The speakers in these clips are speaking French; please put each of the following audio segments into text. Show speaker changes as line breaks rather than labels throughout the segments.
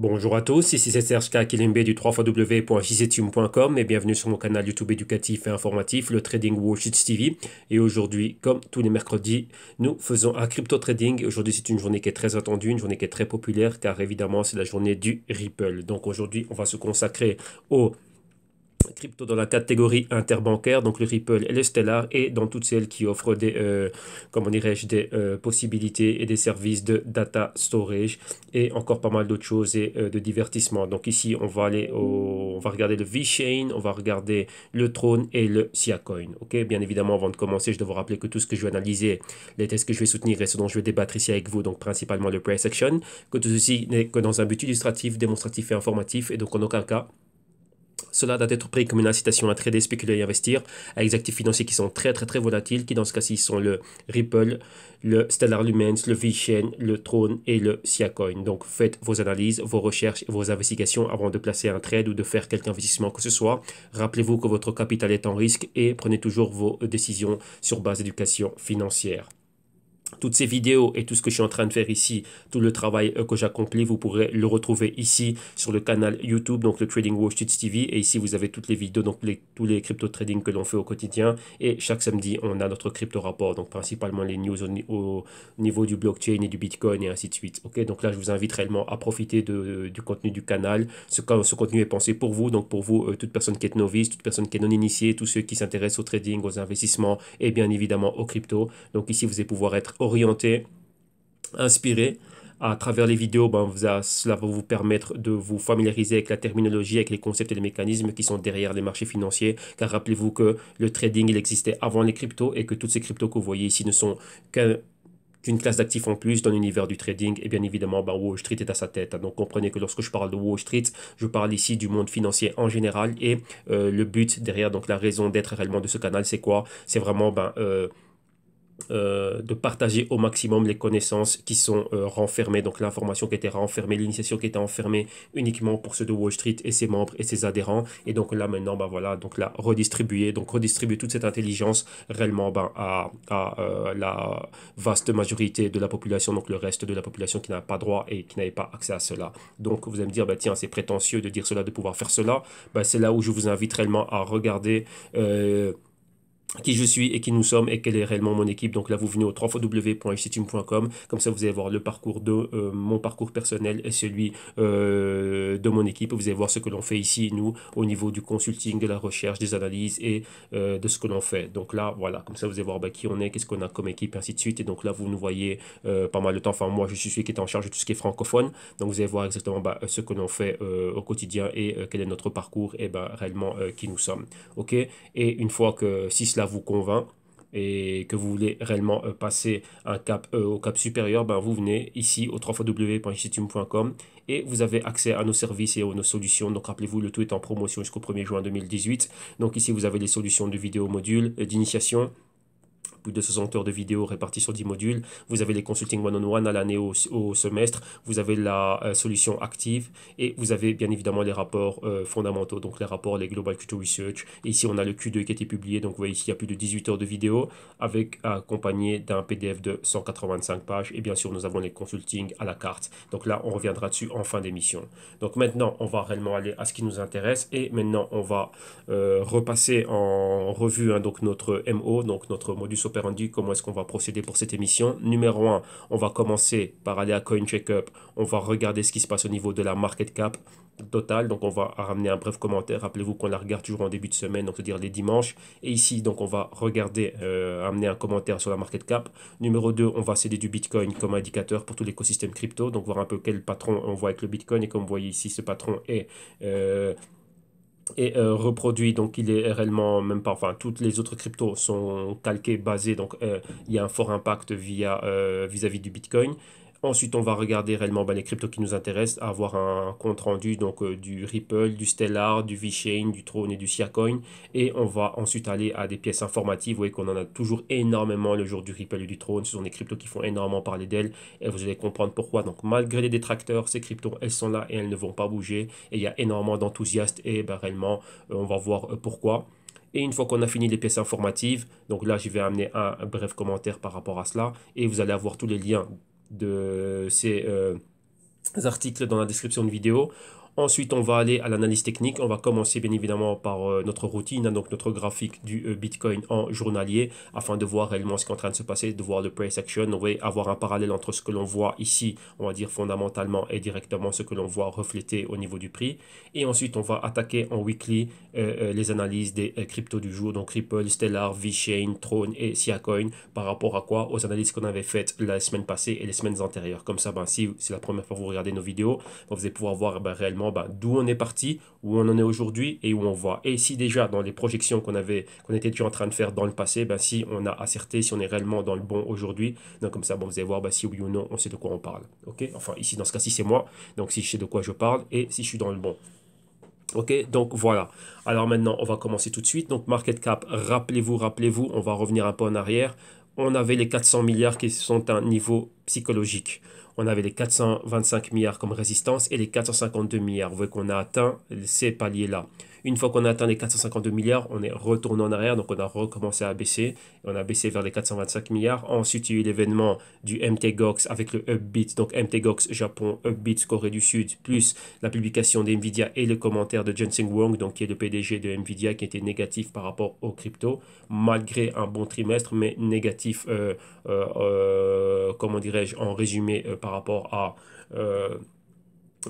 Bonjour à tous, ici c'est Serge Kakilimbe du 3xw.jctune.com et bienvenue sur mon canal YouTube éducatif et informatif, le Trading watch TV. Et aujourd'hui, comme tous les mercredis, nous faisons un crypto trading. Aujourd'hui, c'est une journée qui est très attendue, une journée qui est très populaire car évidemment, c'est la journée du Ripple. Donc aujourd'hui, on va se consacrer au crypto dans la catégorie interbancaire, donc le Ripple et le Stellar, et dans toutes celles qui offrent des, euh, des euh, possibilités et des services de data storage et encore pas mal d'autres choses et euh, de divertissement. Donc ici, on va aller au, on va regarder le v chain on va regarder le Throne et le Siacoin. Ok, bien évidemment, avant de commencer, je dois vous rappeler que tout ce que je vais analyser, les tests que je vais soutenir et ce dont je vais débattre ici avec vous, donc principalement le price action, que tout ceci n'est que dans un but illustratif, démonstratif et informatif, et donc en aucun cas cela doit être pris comme une incitation à trader, spéculer et investir avec des actifs financiers qui sont très très très volatiles, qui dans ce cas-ci sont le Ripple, le Stellar Lumens, le VeChain, le Tron et le Siacoin. Donc faites vos analyses, vos recherches, et vos investigations avant de placer un trade ou de faire quelque investissement que ce soit. Rappelez-vous que votre capital est en risque et prenez toujours vos décisions sur base d'éducation financière toutes ces vidéos et tout ce que je suis en train de faire ici, tout le travail euh, que j'accomplis, vous pourrez le retrouver ici sur le canal YouTube, donc le Trading Watch TV. Et ici, vous avez toutes les vidéos, donc les, tous les crypto trading que l'on fait au quotidien. Et chaque samedi, on a notre crypto rapport, donc principalement les news au, niveau du blockchain et du Bitcoin et ainsi de suite. Ok, donc là, je vous invite réellement à profiter du contenu du canal. Ce, contenu est pensé pour vous, donc pour vous, euh, toute personne qui est novice, toute personne qui est non initiée, tous ceux qui s'intéressent au trading, aux investissements et bien évidemment aux crypto. Donc ici, vous allez pouvoir être orienté, inspiré. À travers les vidéos, ben, vous cela va vous permettre de vous familiariser avec la terminologie, avec les concepts et les mécanismes qui sont derrière les marchés financiers. Car rappelez-vous que le trading, il existait avant les cryptos et que toutes ces cryptos que vous voyez ici ne sont qu'une classe d'actifs en plus dans l'univers du trading. Et bien évidemment, ben, Wall Street est à sa tête. Hein. Donc comprenez que lorsque je parle de Wall Street, je parle ici du monde financier en général. Et euh, le but derrière, donc la raison d'être réellement de ce canal, c'est quoi C'est vraiment ben, euh, euh, de partager au maximum les connaissances qui sont euh, renfermées, donc l'information qui était renfermée, l'initiation qui était enfermée uniquement pour ceux de Wall Street et ses membres et ses adhérents. Et donc là maintenant, bah voilà, donc là redistribuer, donc redistribuer toute cette intelligence réellement bah, à, à euh, la vaste majorité de la population, donc le reste de la population qui n'a pas droit et qui n'avait pas accès à cela. Donc vous allez me dire, bah tiens, c'est prétentieux de dire cela, de pouvoir faire cela. Bah, c'est là où je vous invite réellement à regarder qui je suis et qui nous sommes et quelle est réellement mon équipe. Donc là, vous venez au 3 www.htteam.com. Comme ça, vous allez voir le parcours de euh, mon parcours personnel et celui euh, de mon équipe. Vous allez voir ce que l'on fait ici, nous, au niveau du consulting, de la recherche, des analyses et euh, de ce que l'on fait. Donc là, voilà, comme ça, vous allez voir bah, qui on est, qu'est-ce qu'on a comme équipe, ainsi de suite. Et donc là, vous nous voyez pas mal de temps. Enfin, moi, je suis celui qui est en charge de tout ce qui est francophone. Donc vous allez voir exactement bah, ce que l'on fait au quotidien et quel est notre parcours et bah, réellement qui nous sommes. OK Et une fois que si cela vous convainc et que vous voulez réellement euh, passer un cap, euh, au cap supérieur, ben vous venez ici au www.instituum.com et vous avez accès à nos services et à nos solutions. Donc rappelez-vous, le tout est en promotion jusqu'au 1er juin 2018. Donc ici, vous avez les solutions de vidéo module, euh, d'initiation, de 60 heures de vidéos réparties sur 10 modules. Vous avez les consulting one-on-one à l'année au, semestre. Vous avez la euh, solution active et vous avez bien évidemment les rapports euh, fondamentaux, donc les rapports, les Global q Research. Et ici, on a le Q2 qui a été publié. Donc, vous voyez ici, il y a plus de 18 heures de vidéos avec accompagné d'un PDF de 185 pages. Et bien sûr, nous avons les consulting à la carte. Donc là, on reviendra dessus en fin d'émission. Donc maintenant, on va réellement aller à ce qui nous intéresse. Et maintenant, on va euh, repasser en revue hein, donc notre MO, donc notre modus operandi rendu comment est-ce qu'on va procéder pour cette émission. Numéro 1, on va commencer par aller à Coin Checkup, on va regarder ce qui se passe au niveau de la market cap total donc on va ramener un bref commentaire, rappelez-vous qu'on la regarde toujours en début de semaine, donc c'est-à-dire les dimanches, et ici donc on va regarder, euh, amener un commentaire sur la market cap. Numéro 2, on va céder du Bitcoin comme indicateur pour tout l'écosystème crypto, donc voir un peu quel patron on voit avec le Bitcoin, et comme vous voyez ici, ce patron est... Euh, et euh, reproduit, donc il est réellement même pas, enfin toutes les autres cryptos sont calquées, basées, donc euh, il y a un fort impact vis à -vis du Bitcoin. Ensuite, on va regarder réellement ben, les cryptos qui nous intéressent, avoir un compte rendu donc, euh, du Ripple, du Stellar, du Chain du Tron et du Siacoin. Et on va ensuite aller à des pièces informatives. Vous voyez qu'on en a toujours énormément le jour du Ripple et du Tron. Ce sont des cryptos qui font énormément parler d'elles. Et vous allez comprendre pourquoi. Donc, malgré les détracteurs, ces cryptos, elles sont là et elles ne vont pas bouger. Et il y a énormément d'enthousiastes. Et ben, réellement, euh, on va voir euh, pourquoi. Et une fois qu'on a fini les pièces informatives, donc là, je vais amener un bref commentaire par rapport à cela. Et vous allez avoir tous les liens de ces euh, articles dans la description de vidéo Ensuite, on va aller à l'analyse technique. On va commencer bien évidemment par euh, notre routine, hein, donc notre graphique du euh, Bitcoin en journalier, afin de voir réellement ce qui est en train de se passer, de voir le price action. On va avoir un parallèle entre ce que l'on voit ici, on va dire fondamentalement, et directement ce que l'on voit reflété au niveau du prix. Et ensuite, on va attaquer en weekly euh, les analyses des cryptos du jour, donc Ripple, Stellar, VeChain, throne et Siacoin, par rapport à quoi Aux analyses qu'on avait faites la semaine passée et les semaines antérieures. Comme ça, ben, si c'est la première fois que vous regardez nos vidéos, ben, vous allez pouvoir voir ben, réellement d'où on est parti, où on en est aujourd'hui et où on voit. Et si déjà dans les projections qu'on avait, qu'on était déjà en train de faire dans le passé, ben, si on a acerté, si on est réellement dans le bon aujourd'hui, donc comme ça, vous allez voir ben, si oui ou non, on sait de quoi on parle. Ok Enfin, ici dans ce cas-ci, c'est moi, donc si je sais de quoi je parle et si je suis dans le bon. Ok, donc voilà. Alors maintenant, on va commencer tout de suite. Donc market cap, rappelez-vous, rappelez-vous, on va revenir un peu en arrière. On avait les 400 milliards qui sont un niveau psychologique on avait les 425 milliards comme résistance et les 452 milliards. Vous voyez qu'on a atteint ces paliers-là. Une fois qu'on a atteint les 452 milliards, on est retourné en arrière, donc on a recommencé à baisser. on a baissé vers les 425 milliards. Ensuite, il y a eu l'événement du MTGOX avec le Upbeat, donc MTGOX Japon, Upbeat Corée du Sud, plus la publication d'NVIDIA et le commentaire de Jensen Wong, donc qui est le PDG de NVIDIA, qui était négatif par rapport aux crypto, malgré un bon trimestre, mais négatif, euh, euh, euh, comment dirais-je, en résumé par rapport à...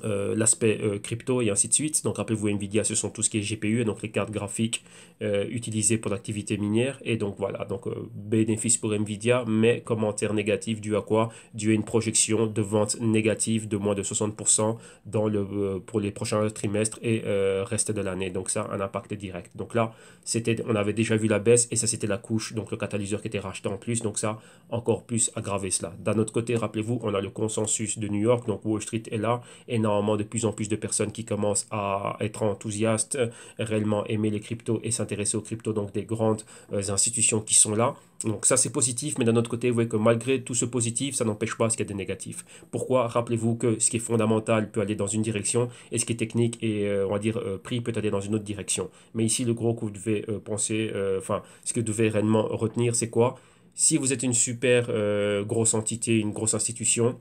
Euh, l'aspect euh, crypto et ainsi de suite. Donc rappelez-vous, Nvidia, ce sont tout ce qui est GPU, et donc les cartes graphiques euh, utilisées pour l'activité minière. Et donc voilà, donc bénéfice pour Nvidia, mais commentaire négatif dû à quoi Dû à une projection de vente négative de moins de 60% dans le, pour les prochains trimestres et reste de l'année. Donc ça, un impact direct. Donc là, c'était, on avait déjà vu la baisse et ça c'était la couche, donc le catalyseur qui était racheté en plus. Donc ça, encore plus aggravé cela. D'un autre côté, rappelez-vous, on a le consensus de New York, donc Wall Street est là. Et de plus en plus de personnes qui commencent à être enthousiastes, euh, réellement aimer les cryptos et s'intéresser aux cryptos, donc des grandes euh, institutions qui sont là. Donc ça c'est positif, mais d'un autre côté, vous voyez que malgré tout ce positif, ça n'empêche pas ce qu'il y a de négatif. Pourquoi Rappelez-vous que ce qui est fondamental peut aller dans une direction et ce qui est technique et euh, on va dire prix peut aller dans une autre direction. Mais ici, le gros que vous devez penser, enfin ce que vous devez réellement retenir, c'est quoi Si vous êtes une super grosse entité, une grosse institution,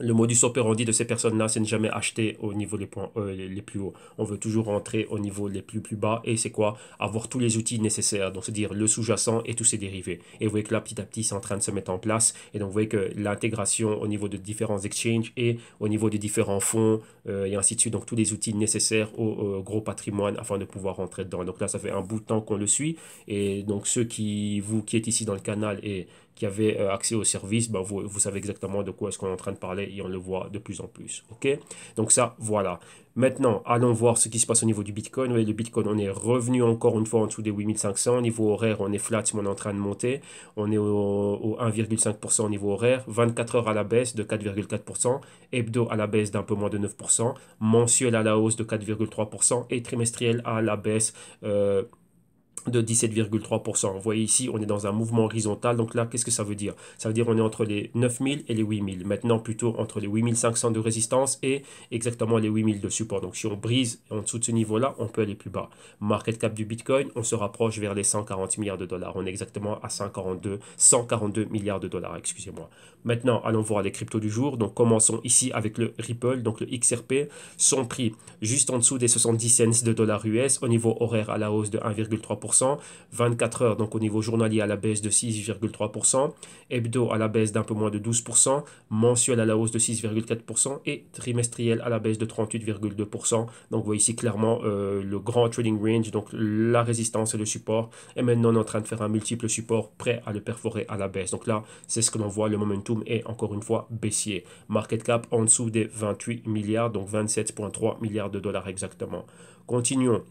le modus operandi de ces personnes-là, c'est ne jamais acheter au niveau euh, les les, plus hauts. On veut toujours rentrer au niveau les plus plus bas. Et c'est quoi Avoir tous les outils nécessaires. Donc, c'est-à-dire le sous-jacent et tous ses dérivés. Et vous voyez que là, petit à petit, c'est en train de se mettre en place. Et donc, vous voyez que l'intégration au niveau de différents exchanges et au niveau des différents fonds euh, et ainsi de suite. Donc, tous les outils nécessaires au, au gros patrimoine afin de pouvoir rentrer dedans. Donc là, ça fait un bout de temps qu'on le suit. Et donc, ceux qui, vous qui êtes ici dans le canal et qui avait euh, accès aux services, ben vous, vous, savez exactement de quoi est-ce qu'on est en train de parler et on le voit de plus en plus. ok Donc ça, voilà. Maintenant, allons voir ce qui se passe au niveau du Bitcoin. Oui, le Bitcoin, on est revenu encore une fois en dessous des 8500. Au niveau horaire, on est flat, mais on est en train de monter. On est au, 1,5% au niveau horaire. 24 heures à la baisse de 4,4%. Hebdo à la baisse d'un peu moins de 9%. Mensuel à la hausse de 4,3%. Et trimestriel à la baisse... Euh, de 17,3%. Vous voyez ici, on est dans un mouvement horizontal. Donc là, qu'est-ce que ça veut dire Ça veut dire on est entre les 9000 et les 8000. Maintenant, plutôt entre les 8500 de résistance et exactement les 8000 de support. Donc si on brise en dessous de ce niveau-là, on peut aller plus bas. Market cap du Bitcoin, on se rapproche vers les 140 milliards de dollars. On est exactement à 142, 142 milliards de dollars, excusez-moi. Maintenant, allons voir les cryptos du jour. Donc commençons ici avec le Ripple, donc le XRP. Son prix, juste en dessous des 70 cents de dollars US, au niveau horaire à la hausse de 1,3%. 24 heures donc au niveau journalier à la baisse de 6,3%, hebdo à la baisse d'un peu moins de 12%, mensuel à la hausse de 6,4% et trimestriel à la baisse de 38,2%. Donc vous voyez ici clairement euh, le grand trading range, donc la résistance et le support. Et maintenant on est en train de faire un multiple support prêt à le perforer à la baisse. Donc là c'est ce que l'on voit, le momentum est encore une fois baissier. Market cap en dessous des 28 milliards, donc 27,3 milliards de dollars exactement. Continuons.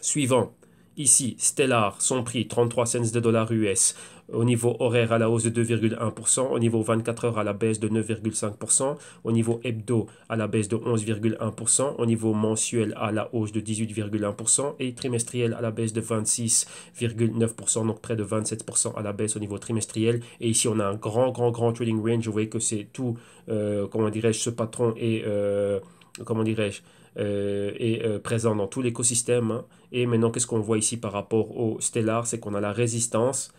Suivant, Ici, Stellar, son prix 33 cents de dollars US. Au niveau horaire à la hausse de 2,1%, au niveau 24 heures à la baisse de 9,5%, au niveau hebdo à la baisse de 11,1%, au niveau mensuel à la hausse de 18,1% et trimestriel à la baisse de 26,9%, donc près de 27% à la baisse au niveau trimestriel. Et ici, on a un grand, grand, grand trading range. Vous voyez que c'est tout, euh, comment dirais-je, ce patron est, euh, comment dirais-je, euh, est euh, présent dans tout l'écosystème. Hein. Et maintenant, qu'est-ce qu'on voit ici par rapport au stellar C'est qu'on a la résistance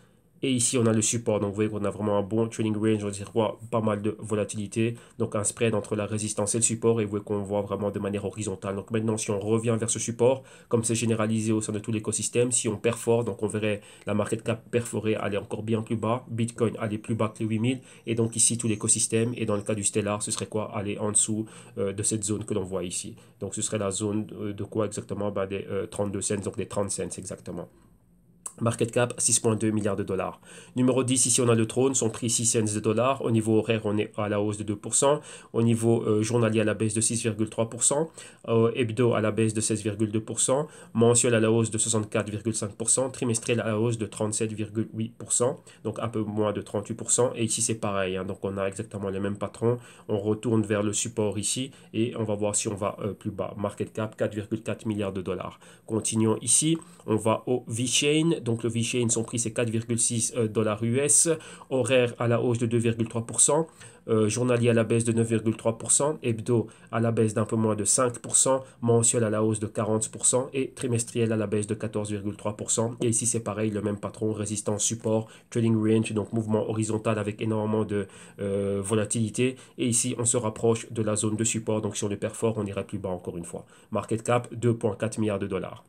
et ici, on a le support. Donc, vous voyez qu'on a vraiment un bon trading range. On dire quoi pas mal de volatilité. Donc, un spread entre la résistance et le support. Et vous voyez qu'on voit vraiment de manière horizontale. Donc, maintenant, si on revient vers ce support, comme c'est généralisé au sein de tout l'écosystème, si on perfore, donc on verrait la market cap perforée aller encore bien plus bas. Bitcoin aller plus bas que les 8000. Et donc, ici, tout l'écosystème. Et dans le cas du Stellar, ce serait quoi Aller en dessous euh, de cette zone que l'on voit ici. Donc, ce serait la zone euh, de quoi exactement bah, Des 32 euh, cents, donc des 30 cents exactement. Market cap 6,2 milliards de dollars. Numéro 10, ici on a le trône, son prix 6 cents de dollars. Au niveau horaire, on est à la hausse de 2%. Au niveau euh, journalier, à la baisse de 6,3%. Euh, hebdo, à la baisse de 16,2%. Mensuel, à la hausse de 64,5%. Trimestriel, à la hausse de 37,8%. Donc un peu moins de 38%. Et ici, c'est pareil. Hein. donc on a exactement les mêmes patrons. On retourne vers le support ici et on va voir si on va euh, plus bas. Market cap 4,4 milliards de dollars. Continuons ici. On va au V-Chain donc le Vichy, son prix c'est 4,6 euh, dollars US, horaire à la hausse de 2,3%. Euh, journalier à la baisse de 9,3%, hebdo à la baisse d'un peu moins de 5%, mensuel à la hausse de 40% et trimestriel à la baisse de 14,3%. Et ici c'est pareil, le même patron, résistance support, trading range, donc mouvement horizontal avec énormément de euh, volatilité. Et ici on se rapproche de la zone de support, donc sur le PERFOR, on ira plus bas encore une fois. Market cap 2,4 milliards de dollars.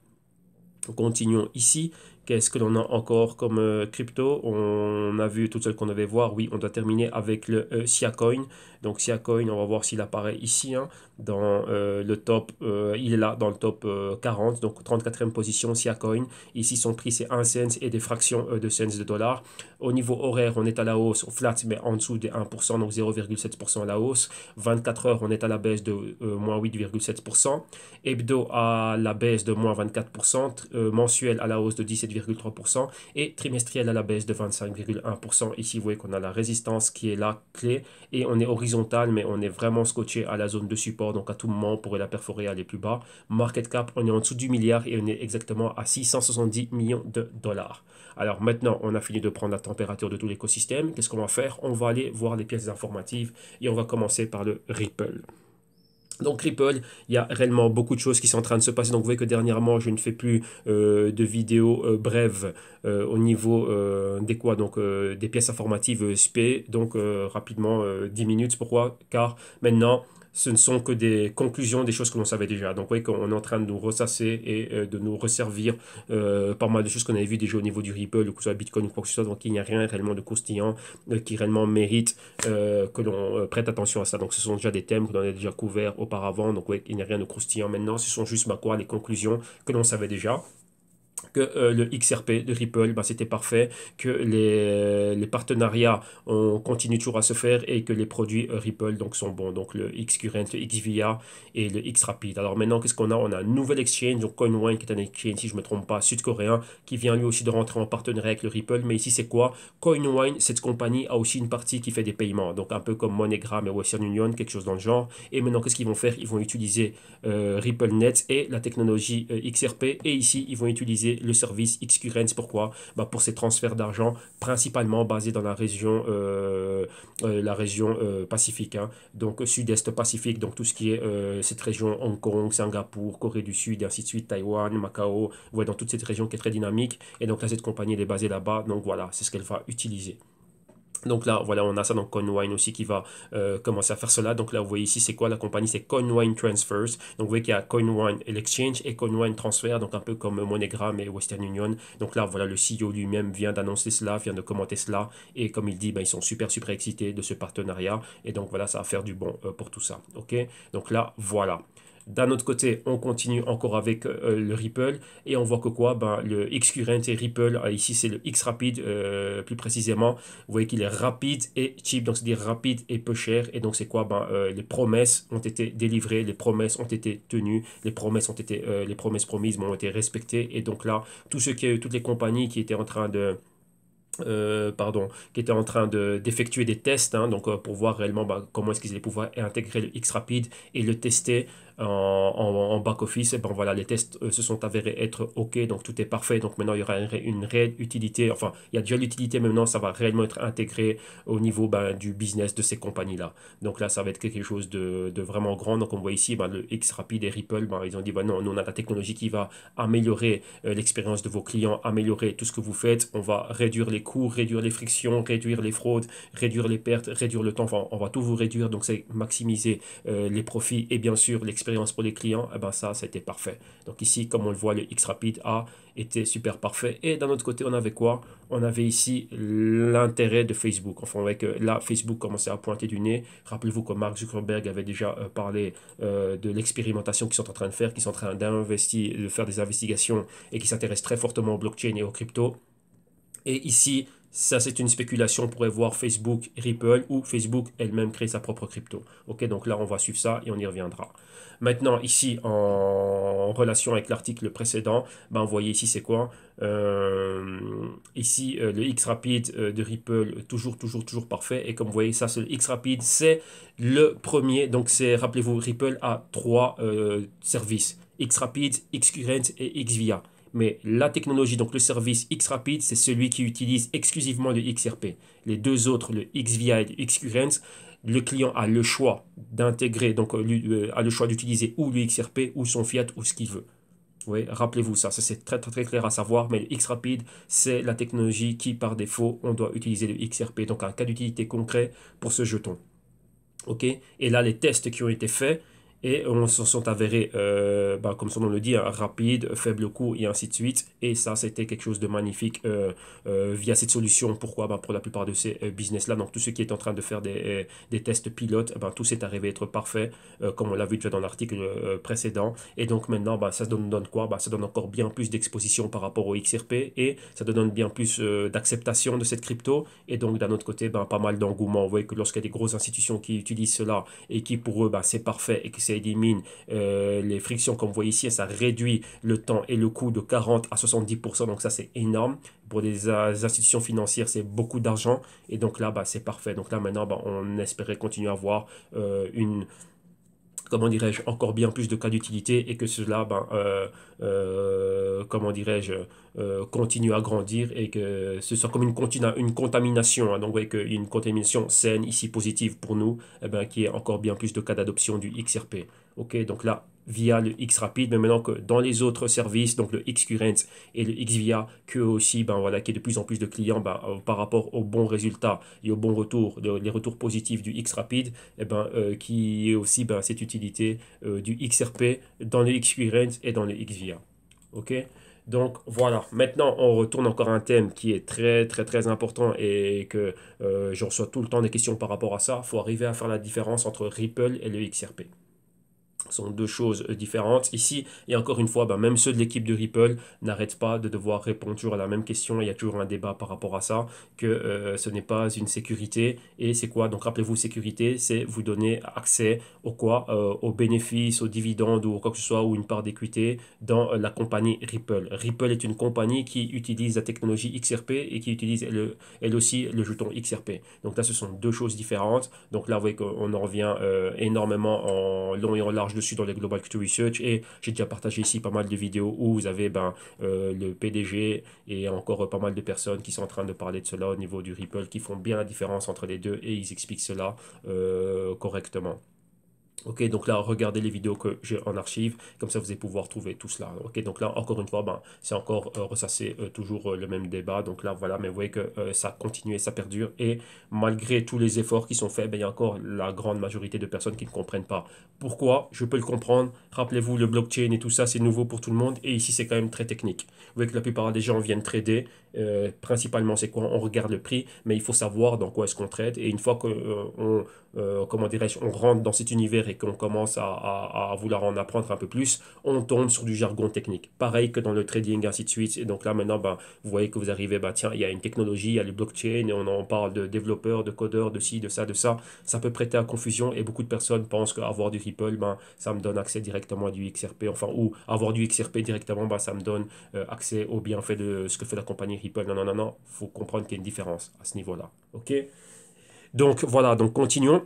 Continuons ici. Qu'est-ce que l'on a encore comme euh, crypto On a vu tout ce qu'on devait voir. Oui, on doit terminer avec le euh, SiaCoin. Donc Siacoin, on va voir s'il apparaît ici hein, dans euh, le top, euh, il est là dans le top 40, euh, donc 34e position Siacoin. Ici son prix c'est 1 cent et des fractions de cents de dollars. Au niveau horaire, on est à la hausse, flat mais en dessous des 1%, donc 0,7% à la hausse. 24 heures, on est à la baisse de moins 8,7%. Hebdo à la baisse de moins 24%, mensuel à la hausse de 17,3% et trimestriel à la baisse de 25,1%. Ici, vous voyez qu'on a la résistance qui est la clé et on est horizontal mais on est vraiment scotché à la zone de support, donc à tout moment, on pourrait la perforer, aller plus bas. Market cap, on est en dessous du milliard et on est exactement à 670 millions de dollars. Alors maintenant, on a fini de prendre la température de tout l'écosystème. Qu'est-ce qu'on va faire On va aller voir les pièces informatives et on va commencer par le Ripple. Donc Ripple, il y a réellement beaucoup de choses qui sont en train de se passer. Donc vous voyez que dernièrement, je ne fais plus euh, de vidéos euh, brèves euh, au niveau des quoi Donc des pièces informatives SP. Donc rapidement 10 minutes. Pourquoi Car maintenant, ce ne sont que des conclusions des choses que l'on savait déjà. Donc, vous voyez qu'on est en train de nous ressasser et euh, de nous resservir euh, pas mal de choses qu'on avait vues déjà au niveau du Ripple, que ce Bitcoin ou quoi que ce soit. Donc, il n'y a rien réellement de croustillant euh, qui réellement mérite que l'on prête attention à ça. Donc, ce sont déjà des thèmes que l'on a déjà couverts auparavant. Donc, il n'y a rien de croustillant maintenant. Ce sont juste, bah, quoi, les conclusions que l'on savait déjà que euh, le XRP de Ripple, ben, c'était parfait, que les, euh, partenariats ont continué toujours à se faire et que les produits euh, Ripple donc, sont bons. Donc le XCurrent, le XVIA et le XRapid. Alors maintenant, qu'est-ce qu'on a On a un nouvel exchange, donc CoinOne, qui est un exchange, si je me trompe pas, sud-coréen, qui vient lui aussi de rentrer en partenariat avec le Ripple. Mais ici, c'est quoi CoinOne, cette compagnie a aussi une partie qui fait des paiements. Donc un peu comme MoneyGram et Western Union, quelque chose dans le genre. Et maintenant, qu'est-ce qu'ils vont faire Ils vont utiliser ripple RippleNet et la technologie XRP. Et ici, ils vont utiliser le service XCURRENCE Pourquoi bah, Pour ces transferts d'argent, principalement basés dans la région, euh, euh, la région euh, pacifique, hein. donc sud-est pacifique, donc tout ce qui est cette région Hong Kong, Singapour, Corée du Sud, et ainsi de suite, Taïwan, Macao, ouais, dans toute cette région qui est très dynamique. Et donc là, cette compagnie, est basée là-bas. Donc voilà, c'est ce qu'elle va utiliser. Donc là, voilà, on a ça, dans CoinWine aussi qui va euh, commencer à faire cela. Donc là, vous voyez ici, c'est quoi la compagnie C'est CoinWine Transfers. Donc vous voyez qu'il y a CoinWine l'Exchange et CoinWine Transfer, donc un peu comme MoneyGram et Western Union. Donc là, voilà, le CEO lui-même vient d'annoncer cela, vient de commenter cela. Et comme il dit, ben, ils sont super, super excités de ce partenariat. Et donc voilà, ça va faire du bon euh, pour tout ça. OK Donc là, voilà. D'un autre côté, on continue encore avec euh, le Ripple et on voit que quoi ben, Le et Ripple, euh, ici c'est le X rapide euh, plus précisément. Vous voyez qu'il est rapide et cheap, donc c'est-à-dire rapide et peu cher. Et donc c'est quoi ben, Les promesses ont été délivrées, les promesses ont été tenues, les promesses, ont été, les promesses promises ont été respectées. Et donc là, tout ce qui, toutes les compagnies qui étaient en train de... pardon, qui étaient en train d'effectuer des tests, hein, donc pour voir réellement bah, comment est-ce qu'ils allaient pouvoir intégrer le X-Rapide et le tester en, back-office, et eh ben voilà, les tests euh, se sont avérés être OK, donc tout est parfait. Donc maintenant, il y aura une, réelle utilité. Enfin, il y a déjà l'utilité, maintenant, ça va réellement être intégré au niveau ben, du business de ces compagnies-là. Donc là, ça va être quelque chose de, vraiment grand. Donc on voit ici, ben, le X Rapid et Ripple, ben, ils ont dit, ben non, on a la technologie qui va améliorer euh, l'expérience de vos clients, améliorer tout ce que vous faites. On va réduire les coûts, réduire les frictions, réduire les fraudes, réduire les pertes, réduire le temps. Enfin, on va tout vous réduire. Donc c'est maximiser euh, les profits et bien sûr l'expérience pour les clients, et eh ben ça, c'était parfait. Donc ici, comme on le voit, le X-Rapid A été super parfait. Et d'un autre côté, on avait quoi On avait ici l'intérêt de Facebook. Enfin, on voit que là, Facebook commençait à pointer du nez. Rappelez-vous que Mark Zuckerberg avait déjà euh, parlé euh, de l'expérimentation qu'ils sont en train de faire, qu'ils sont en train d'investir, de faire des investigations et qui s'intéressent très fortement au blockchain et aux crypto. Et ici, ça, c'est une spéculation. On pourrait voir Facebook, Ripple ou Facebook elle-même créer sa propre crypto. Ok, donc là, on va suivre ça et on y reviendra. Maintenant, ici, en relation avec l'article précédent, ben, vous voyez ici, c'est quoi euh, Ici, euh, le X rapid euh, de Ripple, toujours, toujours, toujours parfait. Et comme vous voyez, ça, c'est le X rapid c'est le premier. Donc, c'est, rappelez-vous, Ripple a trois services. X rapid X current et X via mais la technologie, donc le service X-Rapid, c'est celui qui utilise exclusivement le XRP. Les deux autres, le XVI et le le client a le choix d'intégrer, donc euh, euh, a le choix d'utiliser ou le XRP, ou son fiat, ou ce qu'il veut. Oui, rappelez-vous ça, ça c'est très, très, très clair à savoir, mais le X-Rapid, c'est la technologie qui, par défaut, on doit utiliser le XRP, donc un cas d'utilité concret pour ce jeton. ok Et là, les tests qui ont été faits, et on s'en sont avérés, euh, bah, comme son nom le dit, rapide faible coût et ainsi de suite. Et ça, c'était quelque chose de magnifique euh, euh, via cette solution. Pourquoi bah, Pour la plupart de ces business-là, donc tout ce qui est en train de faire des, tests pilotes, bah, tout s'est arrivé à être parfait, comme on l'a vu déjà dans l'article précédent. Et donc maintenant, bah, ça donne, donne quoi Ça donne encore bien plus d'exposition par rapport au XRP et ça donne bien plus d'acceptation de cette crypto. Et donc d'un autre côté, pas mal d'engouement. Vous voyez que lorsqu'il y a des grosses institutions qui utilisent cela et qui pour eux, c'est parfait et que c'est élimine euh, les frictions comme vous voyez ici, et ça réduit le temps et le coût de 40 à 70%, donc ça c'est énorme. Pour des institutions financières, c'est beaucoup d'argent, et donc là, bah, c'est parfait. Donc là, maintenant, bah, on espérait continuer à avoir euh, une comment dirais-je, encore bien plus de cas d'utilité et que cela, ben, euh, euh, comment dirais-je, euh, continue à grandir et que ce soit comme une, une contamination, hein, donc une contamination saine, ici positive pour nous, eh ben, qui est encore bien plus de cas d'adoption du XRP. Ok, donc là, via le X rapide, mais maintenant que dans les autres services, donc le X Current et le X Via, que aussi, ben voilà, qui de plus en plus de clients, ben, euh, par rapport aux bons résultats et aux bons retours, les retours positifs du X rapide, et eh ben, euh, qui est aussi ben, cette utilité euh, du XRP dans le X Current et dans le X Via. Ok donc voilà, maintenant on retourne encore à un thème qui est très très très important et que je reçois tout le temps des questions par rapport à ça. Il faut arriver à faire la différence entre Ripple et le XRP sont deux choses différentes. Ici, et encore une fois, ben, même ceux de l'équipe de Ripple n'arrêtent pas de devoir répondre toujours à la même question. Il y a toujours un débat par rapport à ça, que euh, ce n'est pas une sécurité. Et c'est quoi Donc rappelez-vous, sécurité, c'est vous donner accès au quoi euh, Aux bénéfices, aux dividendes ou quoi que ce soit, ou une part d'équité dans la compagnie Ripple. Ripple est une compagnie qui utilise la technologie XRP et qui utilise elle, elle aussi le jeton XRP. Donc là, ce sont deux choses différentes. Donc là, vous voyez qu'on en revient euh, énormément en long et en large je suis dans les Global Crypto Research et j'ai déjà partagé ici pas mal de vidéos où vous avez ben, euh, le PDG et encore euh, pas mal de personnes qui sont en train de parler de cela au niveau du Ripple, qui font bien la différence entre les deux et ils expliquent cela euh, correctement. Ok, donc là, regardez les vidéos que j'ai en archive, comme ça vous allez pouvoir trouver tout cela. Ok, donc là, encore une fois, ben, c'est encore euh, ressasser euh, toujours euh, le même débat. Donc là, voilà, mais vous voyez que ça continue et ça perdure. Et malgré tous les efforts qui sont faits, ben, il y a encore la grande majorité de personnes qui ne comprennent pas. Pourquoi Je peux le comprendre. Rappelez-vous, le blockchain et tout ça, c'est nouveau pour tout le monde. Et ici, c'est quand même très technique. Vous voyez que la plupart des gens viennent trader, euh, principalement, c'est quoi On regarde le prix, mais il faut savoir dans quoi est-ce qu'on traite. Et une fois qu'on, euh, on euh, comment on rentre dans cet univers et qu'on commence à, vouloir en apprendre un peu plus, on tombe sur du jargon technique. Pareil que dans le trading, ainsi de suite. Et donc là, maintenant, ben, vous voyez que vous arrivez, bah tiens, il y a une technologie, il y a le blockchain, et on en parle de développeurs, de codeurs, de ci, de ça, de ça. Ça peut prêter à confusion et beaucoup de personnes pensent qu'avoir du Ripple, ben, ça me donne accès directement à du XRP, enfin, ou avoir du XRP directement, ben, ça me donne accès au bienfaits de ce que fait la compagnie people. Non, non, non, non, faut comprendre qu'il y a une différence à ce niveau-là. Ok Donc voilà, donc continuons.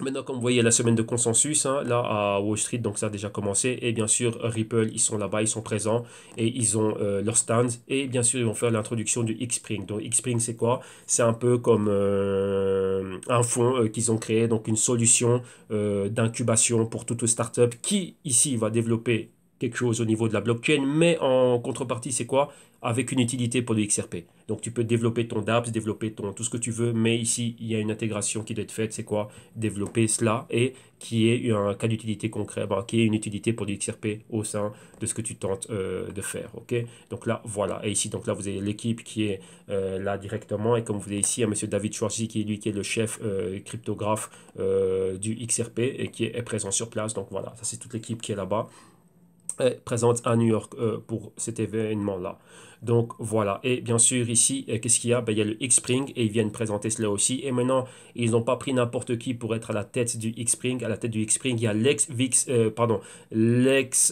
Maintenant, comme vous voyez, la semaine de consensus, hein, là à Wall Street, donc ça a déjà commencé. Et bien sûr, Ripple, ils sont là-bas, ils sont présents et ils ont euh, leur stand. Et bien sûr, ils vont faire l'introduction du Xpring. Donc Xpring, c'est quoi C'est un peu comme euh, un fonds euh, qu'ils ont créé, donc une solution d'incubation pour toute up qui, ici, va développer quelque chose au niveau de la blockchain. Mais en contrepartie, c'est quoi avec une utilité pour le XRP. Donc tu peux développer ton DApps, développer ton tout ce que tu veux, mais ici il y a une intégration qui doit être faite, c'est quoi Développer cela et qui est un cas d'utilité concret, ben, qui est une utilité pour du XRP au sein de ce que tu tentes euh, de faire. Ok Donc là, voilà. Et ici, donc là, vous avez l'équipe qui est euh, là directement. Et comme vous voyez ici, un monsieur David M. qui est lui qui est le chef euh, cryptographe du XRP et qui est présent sur place. Donc voilà, ça c'est toute l'équipe qui est là-bas, présente à New York pour cet événement-là. Donc voilà. Et bien sûr, ici, euh, qu'est-ce qu'il y a ben, Il y a le Xpring et ils viennent présenter cela aussi. Et maintenant, ils n'ont pas pris n'importe qui pour être à la tête du Xpring. À la tête du Xpring, il y a lex euh,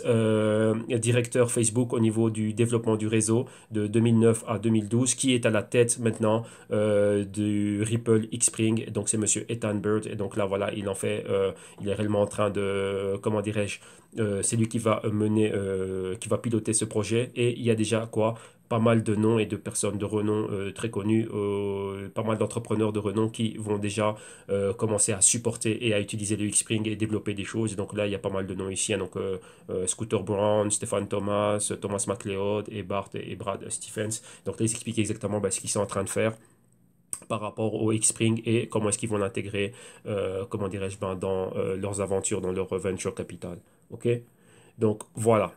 euh, directeur Facebook au niveau du développement du réseau de 2009 à 2012 qui est à la tête maintenant du Ripple Xpring. Donc c'est monsieur Ethan Bird. Et donc là, voilà, il en fait, il est réellement en train de, comment dirais-je, euh, c'est lui qui va euh, mener, euh, qui va piloter ce projet. Et il y a déjà quoi pas mal de noms et de personnes de renom très connues, pas mal d'entrepreneurs de renom qui vont déjà commencer à supporter et à utiliser le Xpring et développer des choses. Donc là, il y a pas mal de noms ici. Hein. donc Scooter Brown, Stéphane Thomas, Thomas McLeod et Bart et Brad Stephens. Donc là, ils expliquent exactement bah, ce qu'ils sont en train de faire par rapport au X-Spring et comment est-ce qu'ils vont l'intégrer, comment dirais-je, ben, dans leurs aventures, dans leur venture capital. OK Donc, voilà.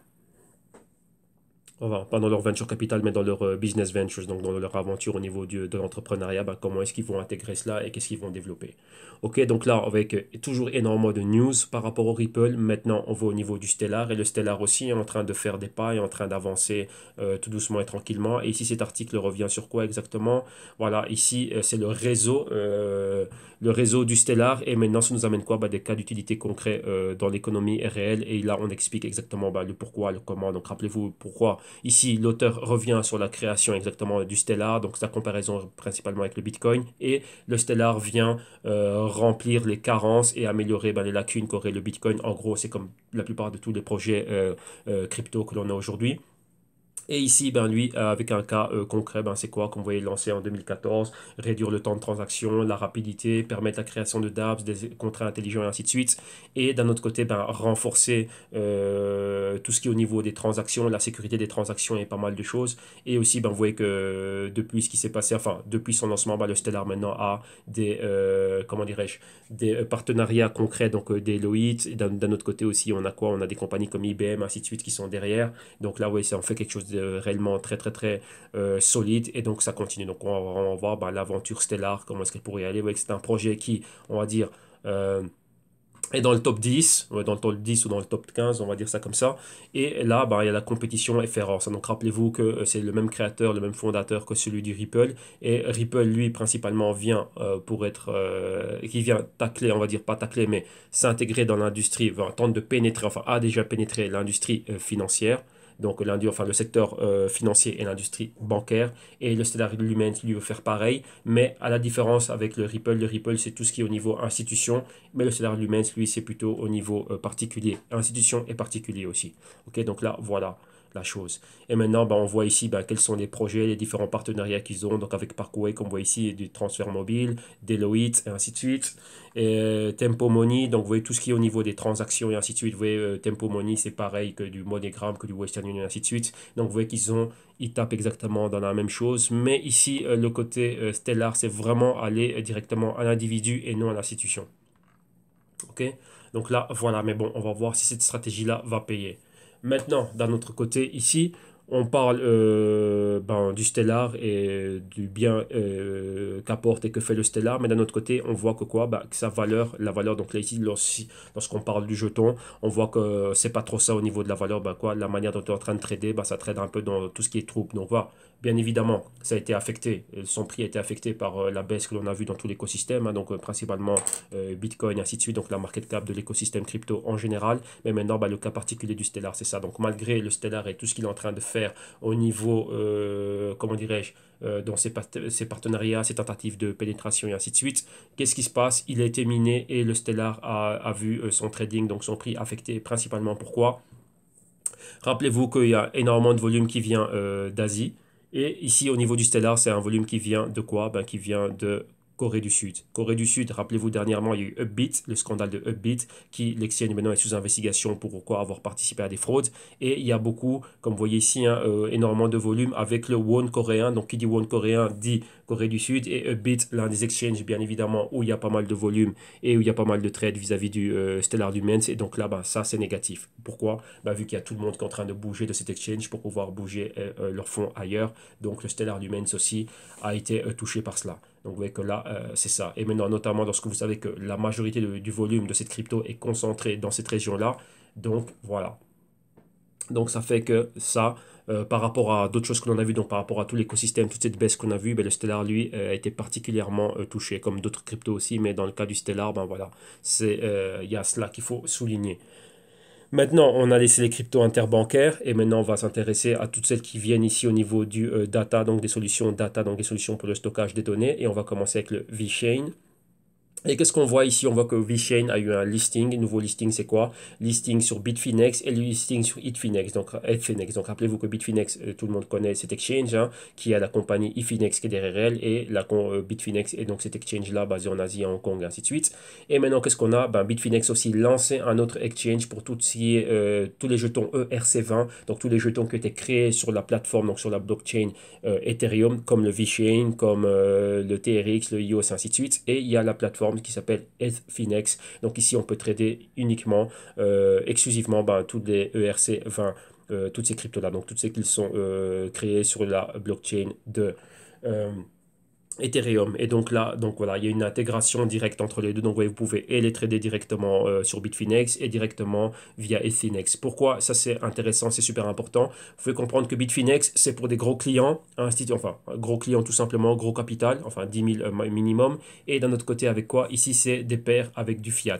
Voilà, pas dans leur venture capital, mais dans leur euh, business ventures, donc dans leur aventure au niveau de l'entrepreneuriat, ben, comment est-ce qu'ils vont intégrer cela et qu'est-ce qu'ils vont développer. Ok, donc là, avec euh, toujours énormément de news par rapport au Ripple, maintenant on va au niveau du Stellar et le Stellar aussi est en train de faire des pas, et en train d'avancer euh, tout doucement et tranquillement. Et ici, cet article revient sur quoi exactement Voilà, ici, c'est le réseau, le réseau du Stellar et maintenant, ça nous amène quoi ben, Des cas d'utilité concrets dans l'économie réelle et là, on explique exactement ben, le pourquoi, le comment. Donc rappelez-vous pourquoi Ici, l'auteur revient sur la création exactement du stellar, donc sa comparaison principalement avec le Bitcoin, et le stellar vient euh, remplir les carences et améliorer ben, les lacunes qu'aurait le Bitcoin. En gros, c'est comme la plupart de tous les projets euh, euh, crypto que l'on a aujourd'hui. Et ici, ben, lui, euh, avec un cas euh, concret, ben, c'est quoi Comme vous voyez, en 2014, réduire le temps de transaction, la rapidité, permettre la création de dApps, des contrats intelligents et ainsi de suite. Et d'un autre côté, ben, renforcer euh, tout ce qui est au niveau des transactions, la sécurité des transactions et pas mal de choses. Et aussi, ben, vous voyez que depuis ce qui s'est passé, enfin, depuis son lancement, ben, le Stellar maintenant a des, comment dirais-je, des partenariats concrets, donc des des et D'un autre côté aussi, on a quoi On a des compagnies comme IBM, ainsi de suite, qui sont derrière. Donc là, oui, ça en fait quelque chose de euh, réellement très très très euh, solide et donc ça continue. Donc on va voir bah, l'aventure Stellar comment est-ce qu'elle pourrait y aller. que c'est un projet qui, on va dire, euh, est dans le top 10, dans le top 10 ou dans le top 15, on va dire ça comme ça. Et là, ben, il y a la compétition est ça Donc rappelez-vous que c'est le même créateur, le même fondateur que celui du Ripple. Et Ripple, lui, principalement, vient pour être... qui vient tacler, on va dire pas tacler, mais s'intégrer dans l'industrie, va tente de pénétrer, enfin a déjà pénétré l'industrie financière donc enfin, le secteur euh, financier et l'industrie bancaire. Et le Stellar Lumens lui veut faire pareil, mais à la différence avec le Ripple, le Ripple c'est tout ce qui est au niveau institution, mais le Stellar Lumens lui c'est plutôt au niveau euh, particulier, institution et particulier aussi. Ok, donc là voilà la chose. Et maintenant, ben, on voit ici ben, quels sont les projets, les différents partenariats qu'ils ont. Donc avec Parkway, qu'on voit ici, du transfert mobile, Deloitte, et ainsi de suite. Et euh, Tempo Money, donc vous voyez tout ce qui est au niveau des transactions, et ainsi de suite. Vous voyez, euh, Tempo Money, c'est pareil que du monogramme que du Western Union, et ainsi de suite. Donc vous voyez qu'ils ont, ils tapent exactement dans la même chose. Mais ici, euh, le côté Stellar, c'est vraiment aller directement à l'individu et non à l'institution. Ok donc là, voilà, mais bon, on va voir si cette stratégie-là va payer. Maintenant, d'un autre côté, ici, on parle euh, ben, du stellar et du bien euh, qu'apporte et que fait le stellar, mais d'un autre côté, on voit que quoi bah, sa valeur, la valeur, donc là ici, lorsqu'on parle du jeton, on voit que c'est pas trop ça au niveau de la valeur, ben, quoi, la manière dont on es en train de trader, ben, ça trade un peu dans tout ce qui est troupe. Donc voit bien évidemment, ça a été affecté, son prix a été affecté par euh, la baisse que l'on a vue dans tout l'écosystème, hein, donc principalement Bitcoin, ainsi de suite, donc la market cap de l'écosystème crypto en général, mais maintenant, le cas particulier du stellar, c'est ça. Donc malgré le stellar et tout ce qu'il est en train de faire, au niveau, euh, comment dirais-je, euh, dans ses, partenariats, ces tentatives de pénétration et ainsi de suite. Qu'est-ce qui se passe Il a été miné et le Stellar a, a, vu euh, son trading, donc son prix affecté principalement. Pourquoi Rappelez-vous qu'il y a énormément de volume qui vient d'Asie. Et ici, au niveau du Stellar, c'est un volume qui vient de quoi ben, Qui vient de Corée du Sud. Corée du Sud, rappelez-vous dernièrement, il y a eu Upbeat, le scandale de Upbeat, qui, l'exchange maintenant est sous investigation pour avoir participé à des fraudes. Et il y a beaucoup, comme vous voyez ici, hein, euh, énormément de volume avec le won coréen. Donc qui dit won coréen dit Corée du Sud et Upbeat, l'un des exchanges bien évidemment où il y a pas mal de volume et où il y a pas mal de trades vis-à-vis du euh, Stellar Lumens. Et donc là, bah, ça c'est négatif. Pourquoi bah, Vu qu'il y a tout le monde qui est en train de bouger de cet exchange pour pouvoir bouger euh, leurs fonds ailleurs. Donc le Stellar Lumens aussi a été touché par cela. Donc vous voyez que là, euh, c'est ça. Et maintenant, notamment lorsque vous savez que la majorité du volume de cette crypto est concentrée dans cette région-là, donc voilà. Donc ça fait que ça, euh, par rapport à d'autres choses qu'on a vu, donc par rapport à tout l'écosystème, toute cette baisse qu'on a vu, ben, le Stellar, lui, euh, a été particulièrement touché, comme d'autres cryptos aussi, mais dans le cas du Stellar, ben voilà, il y a cela qu'il faut souligner. Maintenant, on a laissé les cryptos interbancaires et maintenant, on va s'intéresser à toutes celles qui viennent ici au niveau du euh, data, donc des solutions data, donc des solutions pour le stockage des données. Et on va commencer avec le Chain. Et qu'est-ce qu'on voit ici On voit que Chain a eu un listing. Nouveau listing, c'est quoi Listing sur Bitfinex et le listing sur Itfinex. Donc, eTfInex Donc, rappelez-vous que Bitfinex, euh, tout le monde connaît cet exchange hein, qui a la compagnie Ifinex qui est derrière elle et la euh, Bitfinex est donc cet exchange-là basé en Asie, à Hong Kong, ainsi de suite. Et maintenant, qu'est-ce qu'on a ben, Bitfinex aussi lancé un autre exchange pour tout euh, tous les jetons ERC20, donc tous les jetons qui étaient créés sur la plateforme, donc sur la blockchain Ethereum, comme le Chain comme le TRX, le IOS, ainsi de suite. Et il y a la plateforme qui s'appelle Ethfinex. Donc ici, on peut trader uniquement, euh, exclusivement ben, tous les ERC 20, euh, toutes ces cryptos-là, donc toutes celles qui sont euh, créées sur la blockchain de... Ethereum. Et donc là, donc voilà, il y a une intégration directe entre les deux. Donc vous pouvez et les trader directement euh, sur Bitfinex et directement via Ethinex. Pourquoi ça c'est intéressant, c'est super important. Vous pouvez comprendre que Bitfinex c'est pour des gros clients, enfin gros clients tout simplement, gros capital, enfin 10 000 euh, minimum. Et d'un autre côté avec quoi Ici c'est des paires avec du fiat.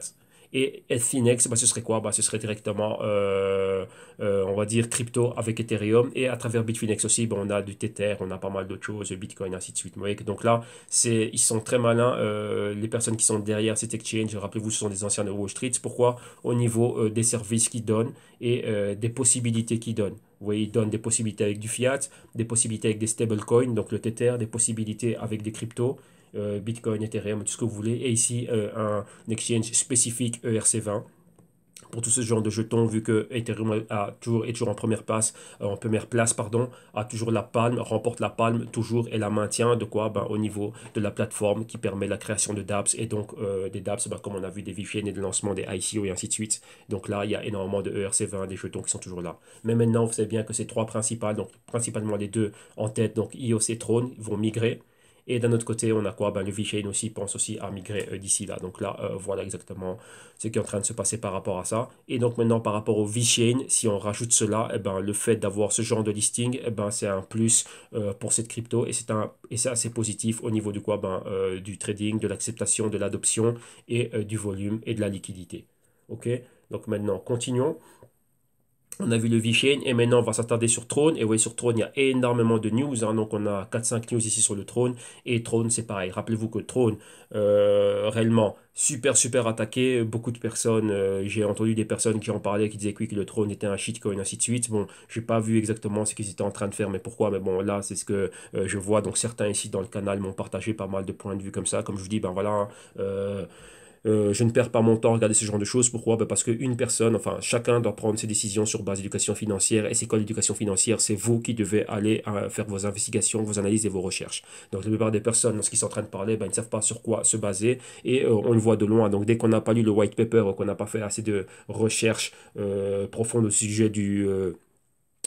Et Ethinex, bah, ce serait quoi bah, Ce serait directement, euh, euh, on va dire, crypto avec Ethereum. Et à travers Bitfinex aussi, bah, on a du Tether, on a pas mal d'autres choses, Bitcoin, ainsi de suite. Donc là, ils sont très malins. Euh, les personnes qui sont derrière cet exchange, rappelez-vous, ce sont des anciens de Wall Street. Pourquoi Au niveau des services qu'ils donnent et des possibilités qu'ils donnent. Vous voyez, ils donnent des possibilités avec du fiat, des possibilités avec des stablecoins, donc le Tether, des possibilités avec des cryptos euh, Bitcoin, Ethereum, tout ce que vous voulez, et ici euh, un exchange spécifique ERC20 pour tout ce genre de jetons, vu que Ethereum a toujours, est toujours en première, euh, en place, pardon, a toujours la palme, remporte la palme toujours et la maintient de quoi ben, Au niveau de la plateforme qui permet la création de dApps et donc des dApps, ben, comme on a vu des VPN et de lancement des ICO et ainsi de suite. Donc là, il y a énormément de ERC20, des jetons qui sont toujours là. Mais maintenant, vous savez bien que ces trois principales, donc principalement les deux en tête, donc IOC Tron, vont migrer et d'un autre côté, on a quoi ben, Le V-Chain aussi pense aussi à migrer euh, d'ici là. Donc là, euh, voilà exactement ce qui est en train de se passer par rapport à ça. Et donc maintenant, par rapport au V-Chain, si on rajoute cela, eh ben, le fait d'avoir ce genre de listing, eh ben, c'est un plus euh, pour cette crypto. Et c'est un et c'est assez positif au niveau du quoi ben, Du trading, de l'acceptation, de l'adoption et du volume et de la liquidité. Ok Donc maintenant, continuons. On a vu le Vichyne et maintenant on va s'attarder sur Trône Et vous voyez sur Trône il y a énormément de news. Hein. donc on a 4-5 news ici sur le Trône Et Trône c'est pareil. Rappelez-vous que Trône euh, réellement, super super attaqué. Beaucoup de personnes, euh, j'ai entendu des personnes qui en parlaient, qui disaient que, le Trône était un shitcoin, ainsi de suite. Bon, j'ai pas vu exactement ce qu'ils étaient en train de faire, mais pourquoi. Mais bon, là c'est ce que euh, je vois. Donc certains ici dans le canal m'ont partagé pas mal de points de vue comme ça. Comme je vous dis, ben voilà. Hein, euh, je ne perds pas mon temps à regarder ce genre de choses. Pourquoi ben, Parce qu'une personne, enfin chacun doit prendre ses décisions sur base d'éducation financière. Et c'est quoi l'éducation financière C'est vous qui devez aller euh, faire vos investigations, vos analyses et vos recherches. Donc la plupart des personnes, lorsqu'ils sont en train de parler, ben, ils ne savent pas sur quoi se baser et euh, on le voit de loin. Donc dès qu'on n'a pas lu le white paper ou qu'on n'a pas fait assez de recherches profondes au sujet du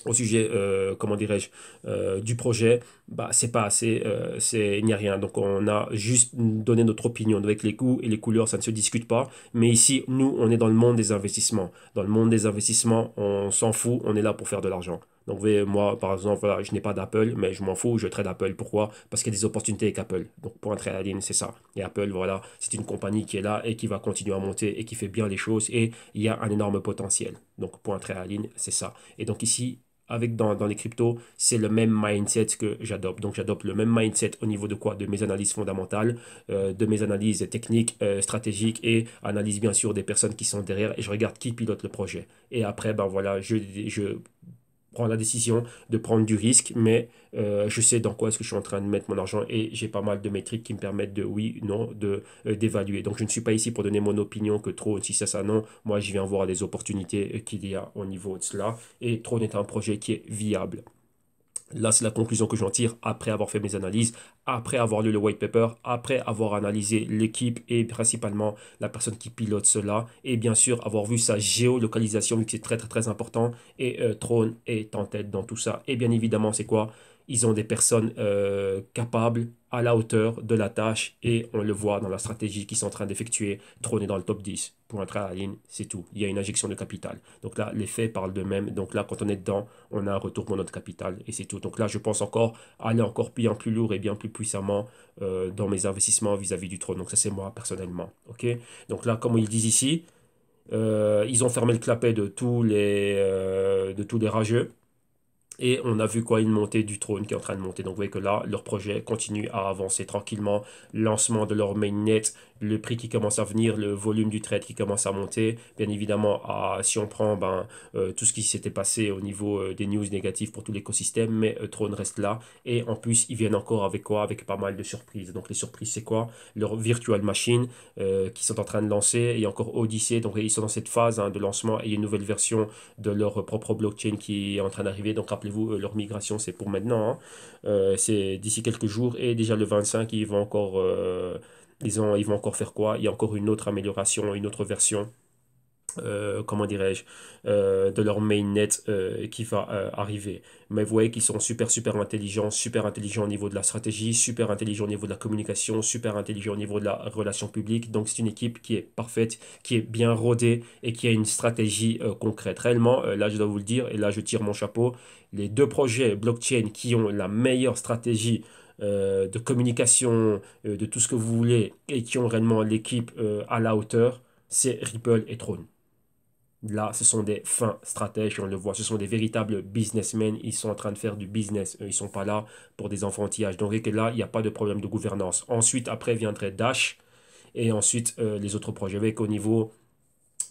au sujet, euh, comment dirais-je, euh, du projet, bah, c'est pas assez, euh, il n'y a rien. Donc on a juste donné notre opinion avec les coûts et les couleurs, ça ne se discute pas. Mais ici, nous, on est dans le monde des investissements. Dans le monde des investissements, on s'en fout, on est là pour faire de l'argent. Donc moi, par exemple, voilà, je n'ai pas d'Apple, mais je m'en fous, je trade Apple. Pourquoi Parce qu'il y a des opportunités avec Apple. Donc pour la ligne, c'est ça. Et Apple, voilà, c'est une compagnie qui est là et qui va continuer à monter et qui fait bien les choses et il y a un énorme potentiel. Donc pour un ligne c'est ça. Et donc ici, avec dans, les cryptos, c'est le même mindset que j'adopte. Donc j'adopte le même mindset au niveau de quoi De mes analyses fondamentales, euh, de mes analyses techniques, euh, stratégiques et analyse bien sûr des personnes qui sont derrière et je regarde qui pilote le projet. Et après, ben voilà, je, je la décision, de prendre du risque, mais euh, je sais dans quoi est-ce que je suis en train de mettre mon argent et j'ai pas mal de métriques qui me permettent de oui, non, de euh, d'évaluer. Donc je ne suis pas ici pour donner mon opinion que trop, si ça, ça, non. Moi, je viens voir des opportunités euh, qu'il y a au niveau de cela et trône est un projet qui est viable. Là, c'est la conclusion que j'en tire après avoir fait mes analyses, après avoir lu le white paper, après avoir analysé l'équipe et principalement la personne qui pilote cela, et bien sûr avoir vu sa géolocalisation, vu que c'est très très très important, et euh, trône est en tête dans tout ça. Et bien évidemment, c'est quoi ils ont des personnes euh, capables, à la hauteur de la tâche, et on le voit dans la stratégie qu'ils sont en train d'effectuer, trôner dans le top 10. Pour entrer à la ligne, c'est tout. Il y a une injection de capital. Donc là, les faits parlent d'eux-mêmes. Donc là, quand on est dedans, on a un retour pour notre capital, et c'est tout. Donc là, je pense encore aller encore bien plus lourd et bien plus puissamment euh, dans mes investissements vis-à-vis du trône. Donc ça, c'est moi, personnellement. ok Donc là, comme ils disent ici, euh, ils ont fermé le clapet de tous les, de tous les rageux. Et on a vu quoi Une montée du trône qui est en train de monter. Donc vous voyez que là, leur projet continue à avancer tranquillement. Lancement de leur mainnet, le prix qui commence à venir, le volume du trade qui commence à monter. Bien évidemment, si on prend ben, euh, tout ce qui s'était passé au niveau euh, des news négatives pour tout l'écosystème, mais euh, trône reste là. Et en plus, ils viennent encore avec quoi Avec pas mal de surprises. Donc les surprises, c'est quoi Leur virtual machine qui sont en train de lancer. Et encore Odyssey. Donc ils sont dans cette phase hein, de lancement. Et une nouvelle version de leur propre blockchain qui est en train d'arriver. Donc rappelez euh, leur migration, c'est pour maintenant. Hein. Euh, c'est d'ici quelques jours et déjà le 25, ils vont encore, euh, ils ont, ils vont encore faire quoi Il y a encore une autre amélioration, une autre version. Euh, comment dirais-je, euh, de leur mainnet net euh, qui va arriver. Mais vous voyez qu'ils sont super, super intelligents, super intelligents au niveau de la stratégie, super intelligents au niveau de la communication, super intelligents au niveau de la relation publique. Donc c'est une équipe qui est parfaite, qui est bien rodée et qui a une stratégie concrète. Réellement, là je dois vous le dire, et là je tire mon chapeau, les deux projets blockchain qui ont la meilleure stratégie de communication, de tout ce que vous voulez, et qui ont réellement l'équipe à la hauteur, c'est Ripple et Tron. Là, ce sont des fins stratèges, on le voit. Ce sont des véritables businessmen. Ils sont en train de faire du business. Ils ne sont pas là pour des enfantillages. Donc, là, il n'y a pas de problème de gouvernance. Ensuite, après viendrait Dash et ensuite euh, les autres projets. Avec au niveau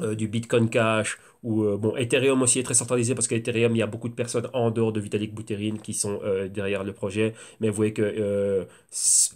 euh, du Bitcoin Cash ou euh, bon Ethereum aussi est très centralisé parce qu'Ethereum il y a beaucoup de personnes en dehors de Vitalik Buterin qui sont derrière le projet mais vous voyez que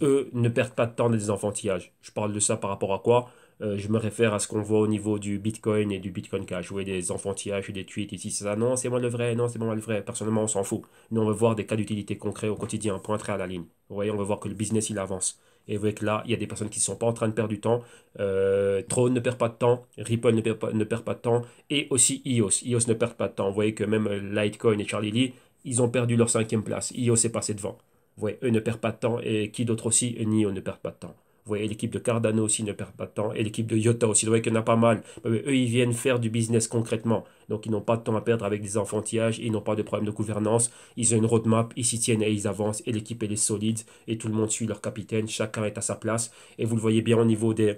eux ne perdent pas de temps dans des enfantillages je parle de ça par rapport à quoi euh, je me réfère à ce qu'on voit au niveau du Bitcoin et du Bitcoin Cash. a des enfantillages et des tweets ici, ça, non, c'est moi le vrai, non, c'est moi le vrai. Personnellement, on s'en fout. Nous, on veut voir des cas d'utilité concrets au quotidien, très à la ligne. Vous voyez, on veut voir que le business, il avance. Et vous voyez que là, il y a des personnes qui ne sont pas en train de perdre du temps. Euh, ne perd pas de temps, Ripple ne perd pas, de temps, et aussi EOS. EOS ne perd pas de temps. Vous voyez que même euh, Litecoin et Charlie Lee, ils ont perdu leur cinquième place. EOS est passé devant. Vous voyez, eux ne perdent pas de temps et qui d'autre aussi, Nio ne perd pas de temps. Vous voyez, l'équipe de Cardano aussi ne perd pas de temps, et l'équipe de Yota aussi. Vous voyez qu'il y en a pas mal. Mais eux, ils viennent faire du business concrètement. Donc, ils n'ont pas de temps à perdre avec des enfantillages, ils n'ont pas de problème de gouvernance. Ils ont une roadmap, ils s'y tiennent et ils avancent. Et l'équipe, elle est solide, et tout le monde suit leur capitaine, chacun est à sa place. Et vous le voyez bien au niveau des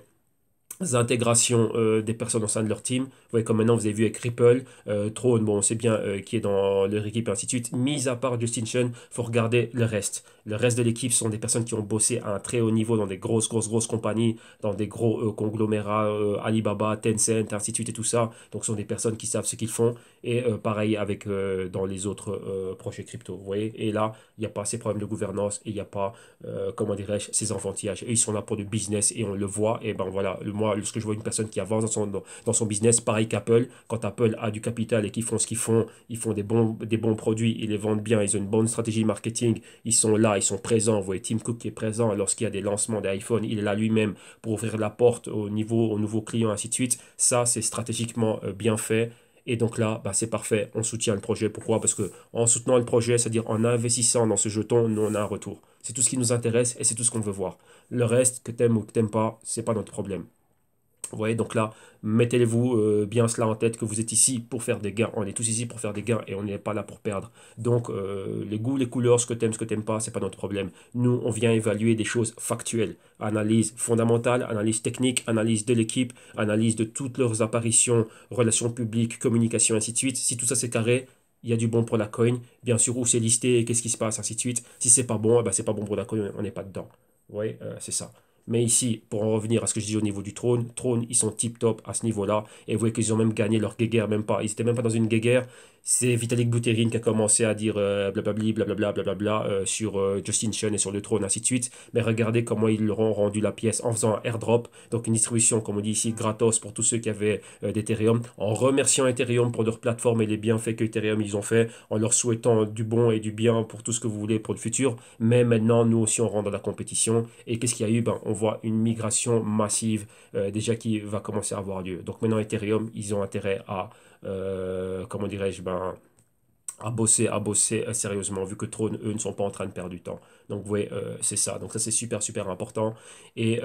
intégrations euh, des personnes au sein de leur team. Vous voyez, comme maintenant, vous avez vu avec Ripple, euh, Throne, bon, on sait bien euh, qui est dans leur équipe et ainsi de suite. Mis à part Justin Chen, faut regarder le reste. Le reste de l'équipe sont des personnes qui ont bossé à un très haut niveau dans des grosses, grosses, grosses compagnies, dans des gros euh, conglomérats, Alibaba, Tencent, ainsi de suite et tout ça. Donc, ce sont des personnes qui savent ce qu'ils font. Et pareil avec dans les autres projets crypto, vous voyez. Et là, il n'y a pas ces problèmes de gouvernance et il n'y a pas, comment dirais-je, ces enfantillages. Et ils sont là pour du business et on le voit. Et ben voilà, le lorsque je vois une personne qui avance dans son, business, pareil qu'Apple, quand Apple a du capital et qu'ils font ce qu'ils font, ils font des bons, des bons produits, ils les vendent bien, ils ont une bonne stratégie marketing, ils sont là, ils sont présents. Vous voyez Tim Cook qui est présent lorsqu'il y a des lancements d'iPhone, il est là lui-même pour ouvrir la porte au niveau, aux nouveaux clients, ainsi de suite. Ça, c'est stratégiquement euh, bien fait. Et donc là, bah, c'est parfait, on soutient le projet. Pourquoi Parce que en soutenant le projet, c'est-à-dire en investissant dans ce jeton, nous on a un retour. C'est tout ce qui nous intéresse et c'est tout ce qu'on veut voir. Le reste, que t'aimes ou que t'aimes pas, c'est pas notre problème. Vous voyez, donc là, mettez-vous euh, bien cela en tête que vous êtes ici pour faire des gains. On est tous ici pour faire des gains et on n'est pas là pour perdre. Donc, euh, les goûts, les couleurs, ce que t'aimes, ce que t'aimes pas, c'est pas notre problème. Nous, on vient évaluer des choses factuelles. Analyse fondamentale, analyse technique, analyse de l'équipe, analyse de toutes leurs apparitions, relations publiques, communication, ainsi de suite. Si tout ça c'est carré, il y a du bon pour la coin, bien sûr, où c'est listé, qu'est-ce qui se passe, ainsi de suite. Si c'est pas bon, eh ben, c'est pas bon pour la coin, on n'est pas dedans. Oui, euh, c'est ça. Mais ici, pour en revenir à ce que je dis au niveau du trône, trône, ils sont tip top à ce niveau-là. Et vous voyez qu'ils ont même gagné leur guéguerre, même pas. Ils n'étaient même pas dans une guéguerre. C'est Vitalik Buterin qui a commencé à dire euh, blablabli, blablabla, blablabla euh, sur euh, Justin Chen et sur le trône, ainsi de suite. Mais regardez comment ils leur ont rendu la pièce en faisant un airdrop, donc une distribution, comme on dit ici, gratos pour tous ceux qui avaient d'Ethereum, en remerciant Ethereum pour leur plateforme et les bienfaits que Ethereum ils ont fait, en leur souhaitant du bon et du bien pour tout ce que vous voulez pour le futur. Mais maintenant, nous aussi, on rentre dans la compétition. Et qu'est-ce qu'il y a eu ben, On voit une migration massive déjà qui va commencer à avoir lieu. Donc maintenant, Ethereum, ils ont intérêt à euh, comment dirais-je, ben, à bosser, à bosser euh, sérieusement, vu que trône eux, ne sont pas en train de perdre du temps. Donc, vous voyez, euh, c'est ça. Donc, ça, c'est super, super important. Et...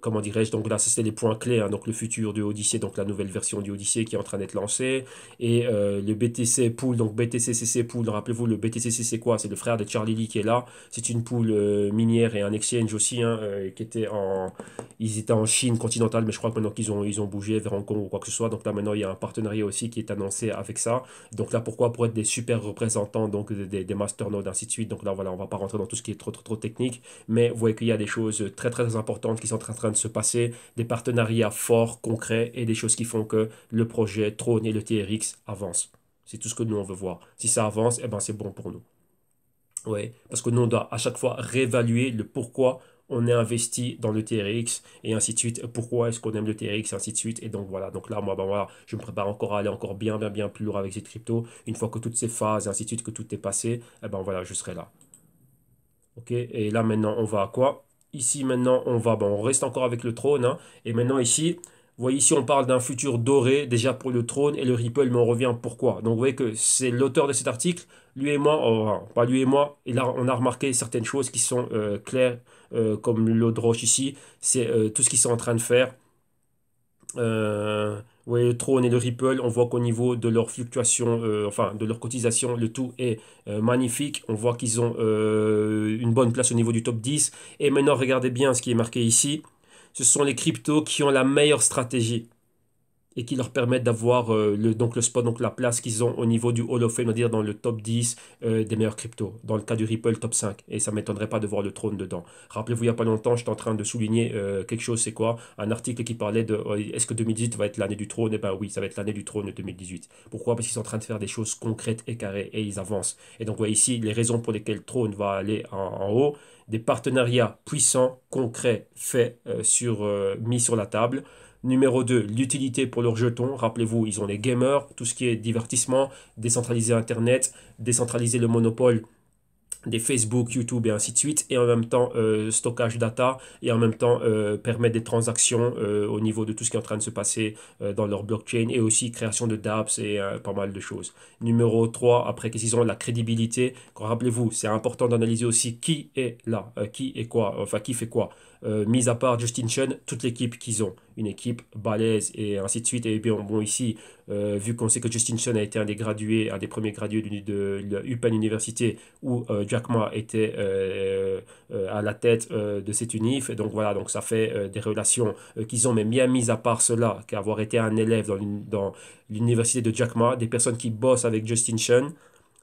comment dirais-je, donc là c'était les points clés, hein. donc le futur de Odyssey, donc la nouvelle version du Odyssée qui est en train d'être lancée, et le BTC Pool, donc BTCCC Pool, rappelez-vous le BTCC c'est quoi C'est le frère de Charlie Lee qui est là, c'est une pool minière et un exchange aussi, hein, qui était en, ils étaient en Chine continentale, mais je crois que maintenant qu'ils ont, ils ont bougé vers Hong Kong ou quoi que ce soit. Donc là, maintenant, il y a un partenariat aussi qui est annoncé avec ça. Donc là, pourquoi Pour être des super représentants, donc des, des masternodes, ainsi de suite. Donc là, voilà, on va pas rentrer dans tout ce qui est trop, trop, trop technique. Mais vous voyez qu'il y a des choses très, très importantes qui sont en train de se passer, des partenariats forts, concrets et des choses qui font que le projet Trône et le TRX avancent. C'est tout ce que nous, on veut voir. Si ça avance, eh ben, c'est bon pour nous. Oui, parce que nous, on doit à chaque fois réévaluer le pourquoi on est investi dans le TRX et ainsi de suite. Pourquoi est-ce qu'on aime le TRX et ainsi de suite. Et donc voilà, donc là, moi, ben, voilà, je me prépare encore à aller encore bien, bien, bien plus loin avec cette crypto. Une fois que toutes ces phases et ainsi de suite, que tout est passé, Et eh ben voilà, je serai là. Ok, et là maintenant, on va à quoi Ici maintenant, on va, Bon, on reste encore avec le trône. Hein. et maintenant ici, vous voyez ici, on parle d'un futur doré déjà pour le trône et le Ripple, mais on revient pourquoi. Donc vous voyez que c'est l'auteur de cet article, lui et moi, oh, pas lui et moi, et là on a remarqué certaines choses qui sont euh, claires l'eau comme roche ici, c'est euh, tout ce qu'ils sont en train de faire. Euh, voyez le trône et le Ripple, on voit qu'au niveau de leur fluctuation, euh, enfin de leur cotisation, le tout est euh, magnifique. On voit qu'ils ont une bonne place au niveau du top 10. Et maintenant, regardez bien ce qui est marqué ici. Ce sont les cryptos qui ont la meilleure stratégie et qui leur permettent d'avoir euh, le, donc le spot, donc la place qu'ils ont au niveau du Hall of Fame, on va dire dans le top 10 euh, des meilleurs cryptos. Dans le cas du Ripple, top 5. Et ça ne m'étonnerait pas de voir le trône dedans. Rappelez-vous, il n'y a pas longtemps, j'étais en train de souligner euh, quelque chose, c'est quoi Un article qui parlait de est-ce que 2018 va être l'année du trône Eh bien oui, ça va être l'année du trône 2018. Pourquoi Parce qu'ils sont en train de faire des choses concrètes et carrées et ils avancent. Et donc, voyez ici, les raisons pour lesquelles trône va aller en, en haut, des partenariats puissants, concrets, faits, sur, mis sur la table. Numéro 2, l'utilité pour leurs jetons. Rappelez-vous, ils ont les gamers, tout ce qui est divertissement, décentraliser Internet, décentraliser le monopole des Facebook, YouTube et ainsi de suite, et en même temps euh, stockage data, et en même temps euh, permettre des transactions euh, au niveau de tout ce qui est en train de se passer dans leur blockchain, et aussi création de dApps et pas mal de choses. Numéro 3, après qu'est-ce qu'ils ont La crédibilité. Rappelez-vous, c'est important d'analyser aussi qui est là, qui est quoi, enfin qui fait quoi. Euh, mis à part Justin Chen, toute l'équipe qu'ils ont. Une équipe balèze et ainsi de suite. Et eh bien, bon, ici, euh, vu qu'on sait que Justin Chen a été un des gradués, un des premiers gradués de, de, Université où euh, Jack Ma était à la tête de cette unif. donc voilà, donc ça fait des relations qu'ils ont, mais bien mis à part cela, qu'avoir été un élève dans l'université de Jack Ma, des personnes qui bossent avec Justin Chen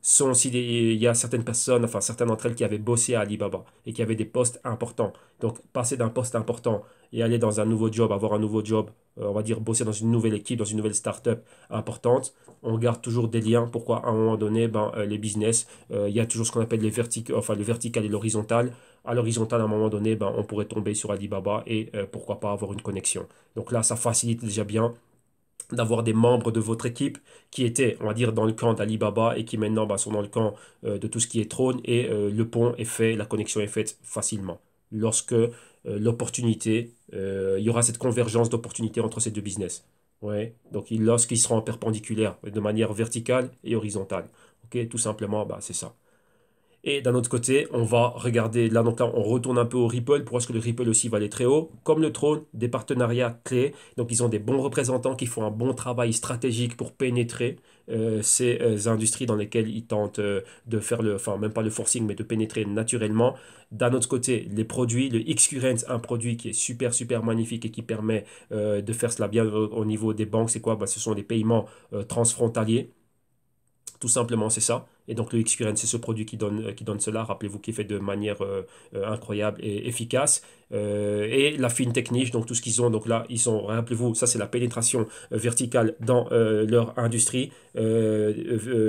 sont aussi il y a certaines personnes, enfin certaines d'entre elles qui avaient bossé à Alibaba et qui avaient des postes importants. Donc passer d'un poste important et aller dans un nouveau job, avoir un nouveau job, euh, on va dire bosser dans une nouvelle équipe, dans une nouvelle start-up importante, on garde toujours des liens. Pourquoi à un moment donné, ben, euh, les business, euh, il y a toujours ce qu'on appelle les vertic enfin le vertical et l'horizontal. À l'horizontal, à un moment donné, ben, on pourrait tomber sur Alibaba et pourquoi pas avoir une connexion. Donc là, ça facilite déjà bien d'avoir des membres de votre équipe qui étaient, on va dire, dans le camp d'Alibaba et qui maintenant bah, sont dans le camp euh, de tout ce qui est trône et euh, le pont est fait, la connexion est faite facilement. Lorsque euh, l'opportunité, il y aura cette convergence d'opportunités entre ces deux business. Ouais. Donc lorsqu'ils seront perpendiculaires, de manière verticale et horizontale. ok Tout simplement, bah, c'est ça. Et d'un autre côté, on va regarder, là donc là on retourne un peu au Ripple, pour est-ce que le Ripple aussi va aller très haut Comme le trône, des partenariats clés, donc ils ont des bons représentants qui font un bon travail stratégique pour pénétrer euh, ces euh, industries dans lesquelles ils tentent euh, de faire le, enfin même pas le forcing, mais de pénétrer naturellement. D'un autre côté, les produits, le x un produit qui est super super magnifique et qui permet de faire cela bien au, niveau des banques, c'est quoi bah, Ce sont des paiements transfrontaliers. Tout simplement, c'est ça. Et donc le XQRN, c'est ce produit qui donne, euh, qui donne cela, rappelez-vous, qui fait de manière euh, euh, incroyable et efficace. et la fine technique, donc tout ce qu'ils ont, donc là, ils sont, rappelez-vous, ça c'est la pénétration verticale dans leur industrie,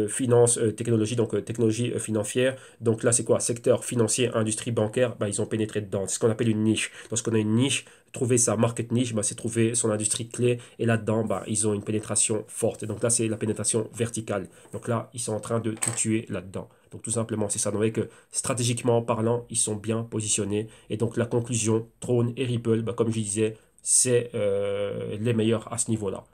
finance, technologie, donc technologie financière. Donc là, c'est quoi Secteur financier, industrie bancaire, bah, ils ont pénétré dedans. C'est ce qu'on appelle une niche. Lorsqu'on a une niche, trouver sa market niche, bah, c'est trouver son industrie clé. Et là-dedans, bah, ils ont une pénétration forte. Et donc là, c'est la pénétration verticale. Donc là, ils sont en train de tout tuer là-dedans. Donc tout simplement, c'est ça. Donc que stratégiquement parlant, ils sont bien positionnés. Et donc la conclusion, Throne et Ripple, bah, comme je disais, c'est euh, les meilleurs à ce niveau-là.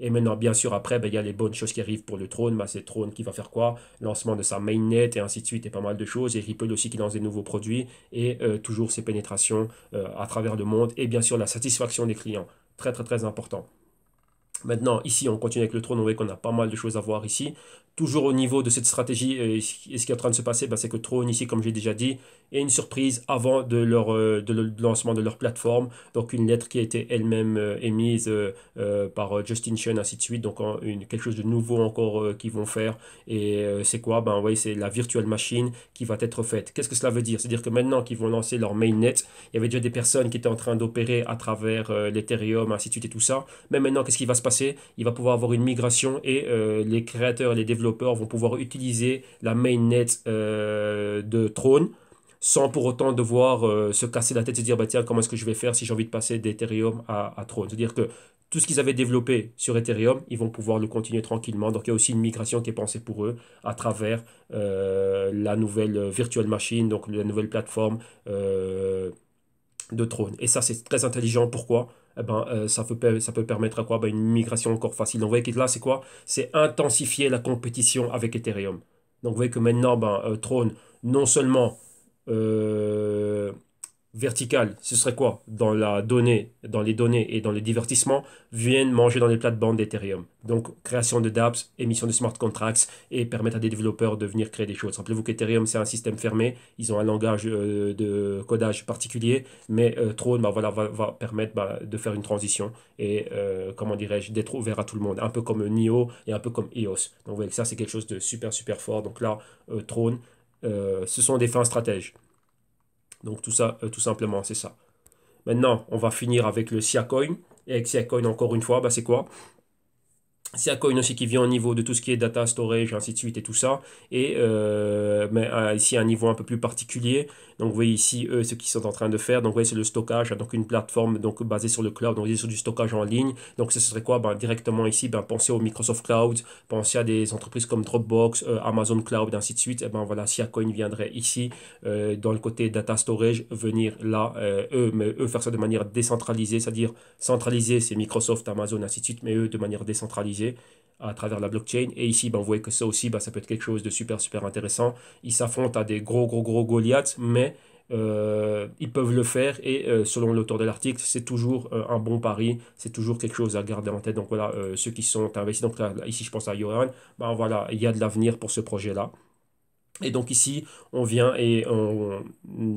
Et maintenant, bien sûr, après, ben, il y a les bonnes choses qui arrivent pour le trône. Ben, c'est trône qui va faire quoi Lancement de sa mainnet et ainsi de suite, et pas mal de choses. Et Ripple aussi qui lance des nouveaux produits. Et euh, toujours ses pénétrations euh, à travers le monde. Et bien sûr, la satisfaction des clients. Très, très, très important. Maintenant, ici, on continue avec le trône, vous voyez qu'on a pas mal de choses à voir ici. Toujours au niveau de cette stratégie, et euh, ce qui est en train de se passer, ben, c'est que trône, ici, comme j'ai déjà dit, est une surprise avant de leur euh, le lancement de leur plateforme. Donc, une lettre qui a été elle-même euh, émise par Justin Chen, ainsi de suite. Donc, une, quelque chose de nouveau encore qu'ils vont faire. Et c'est quoi Ben, voyez c'est la virtual machine qui va être faite. Qu'est-ce que cela veut dire C'est-à-dire que maintenant qu'ils vont lancer leur mainnet, il y avait déjà des personnes qui étaient en train d'opérer à travers l'Ethereum, ainsi de suite et tout ça. Mais maintenant, qu'est-ce qui va se passer il va pouvoir avoir une migration et euh, les créateurs et les développeurs vont pouvoir utiliser la mainnet euh, de Throne sans pour autant devoir euh, se casser la tête et se dire bah, tiens, comment est-ce que je vais faire si j'ai envie de passer d'Ethereum à, à C'est-à-dire que tout ce qu'ils avaient développé sur Ethereum, ils vont pouvoir le continuer tranquillement. Donc il y a aussi une migration qui est pensée pour eux à travers la nouvelle virtual machine, donc la nouvelle plateforme de Throne. Et ça, c'est très intelligent. Pourquoi eh ben, euh, ça, peut, ça peut permettre à quoi ben, Une migration encore facile. Donc vous voyez que là, c'est quoi C'est intensifier la compétition avec Ethereum. Donc vous voyez que maintenant, ben, euh, Tron, non seulement euh, Vertical, ce serait quoi dans la donnée, dans les données et dans les divertissements viennent manger dans les plates-bandes d'Ethereum. Donc création de dApps, émission de smart contracts et permettre à des développeurs de venir créer des choses. Rappelez-vous qu'Ethereum c'est un système fermé, ils ont un langage euh, de codage particulier, mais euh, Tron bah, voilà, va, permettre bah, de faire une transition et euh, comment dirais-je d'être ouvert à tout le monde, un peu comme Nio et un peu comme EOS. Donc vous voyez que ça c'est quelque chose de super super fort. Donc là Tron, ce sont des fins stratèges. Donc tout ça, euh, tout simplement, c'est ça. Maintenant, on va finir avec le Siacoin. Et avec Siacoin, encore une fois, bah, c'est quoi Siacoin aussi qui vient au niveau de tout ce qui est data storage, ainsi de suite et tout ça. Et euh, mais, euh, ici, un niveau un peu plus particulier donc vous voyez ici eux, ce qu'ils sont en train de faire. Donc vous voyez c'est le stockage, donc une plateforme donc basée sur le cloud, donc sur du stockage en ligne. Donc ce serait quoi ben, directement ici ben, pensez au Microsoft Cloud, pensez à des entreprises comme Dropbox, euh, Amazon Cloud, ainsi de suite. Et ben voilà, Siacoin viendrait ici euh, dans le côté data storage, venir là euh, eux, mais eux faire ça de manière décentralisée, c'est-à-dire centraliser c'est Microsoft, Amazon, ainsi de suite, mais eux de manière décentralisée à travers la blockchain. Et ici, ben, vous voyez que ça aussi, ben, ça peut être quelque chose de super, super intéressant. Ils s'affrontent à des gros, gros, gros Goliaths, mais euh, ils peuvent le faire et euh, selon l'auteur de l'article, c'est toujours euh, un bon pari, c'est toujours quelque chose à garder en tête. Donc voilà, ceux qui sont investis, donc là, ici je pense à Yohan ben voilà, il y a de l'avenir pour ce projet-là. Et donc ici, on vient et on,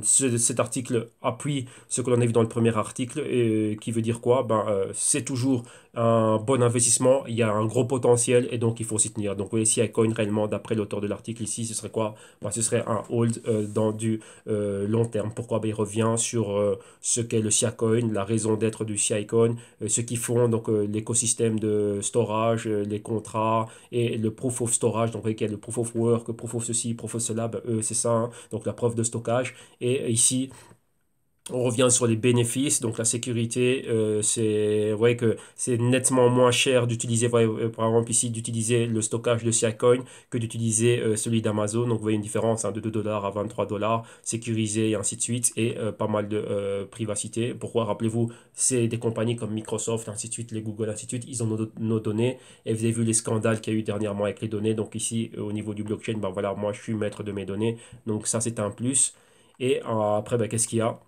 cet article appuie ce que l'on a vu dans le premier article, et, qui veut dire quoi ben, C'est toujours un bon investissement, il y a un gros potentiel et donc il faut s'y tenir. Donc oui, si coin réellement, d'après l'auteur de l'article ici, ce serait quoi ben, Ce serait un hold euh, dans du euh, long terme. Pourquoi ben, Il revient sur euh, ce qu'est le siacoin la raison d'être du coin ce qu'ils font, donc l'écosystème de storage, les contrats et le proof of storage, donc qu'il y a le proof of work, proof of ceci, proof of cela, ben, c'est ça, hein. donc la preuve de stockage. Et ici, on revient sur les bénéfices. Donc la sécurité, euh, c'est vrai que c'est nettement moins cher d'utiliser, euh, par exemple ici, d'utiliser le stockage de Siacoin que d'utiliser euh, celui d'Amazon. Donc vous voyez une différence hein, de 2 dollars à 23 dollars, sécurisé et ainsi de suite, et pas mal de privacité. Pourquoi Rappelez-vous, c'est des compagnies comme Microsoft, ainsi de suite, les Google, ainsi de suite, ils ont nos, données. Et vous avez vu les scandales qu'il y a eu dernièrement avec les données. Donc ici, au niveau du blockchain, ben voilà, moi je suis maître de mes données. Donc ça, c'est un plus. Et après, ben, qu'est-ce qu'il y a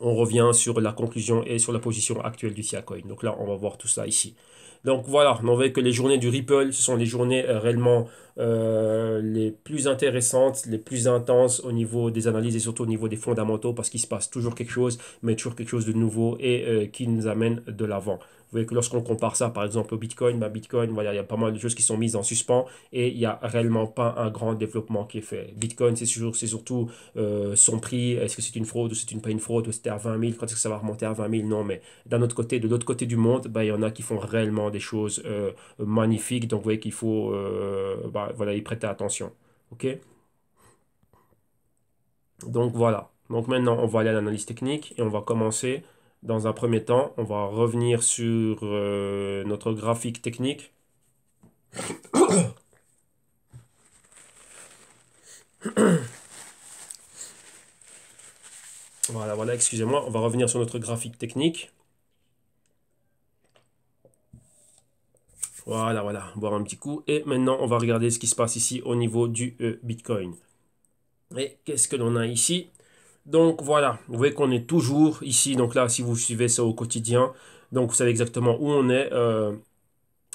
on revient sur la conclusion et sur la position actuelle du Siacoin. Donc là, on va voir tout ça ici. Donc voilà, on voit que les journées du Ripple, ce sont les journées euh, réellement euh, les plus intéressantes, les plus intenses au niveau des analyses et surtout au niveau des fondamentaux parce qu'il se passe toujours quelque chose, mais toujours quelque chose de nouveau et euh, qui nous amène de l'avant. Vous voyez que lorsqu'on compare ça, par exemple, au Bitcoin, ben, Bitcoin, voilà, il y a pas mal de choses qui sont mises en suspens et il n'y a réellement pas un grand développement qui est fait. Bitcoin, c'est c'est surtout euh, son prix, est-ce que c'est une fraude ou c'est une, pas une fraude, c'était à 20 000, quand est-ce que ça va remonter à 20 000 Non, mais d'un autre côté, de l'autre côté du monde, ben, il y en a qui font réellement des choses euh, magnifiques, donc vous voyez qu'il faut euh, ben, voilà, y prêter attention. ok donc voilà. Donc maintenant, on va aller à l'analyse technique et on va commencer dans un premier temps, on va revenir sur euh, notre graphique technique. Voilà, voilà, excusez-moi, on va revenir sur notre graphique technique. Voilà, voilà, voir un petit coup. Et maintenant, on va regarder ce qui se passe ici au niveau du euh, Bitcoin. Et qu'est-ce que l'on a ici donc voilà, vous voyez qu'on est toujours ici. Donc là, si vous suivez ça au quotidien, donc vous savez exactement où on est. Euh,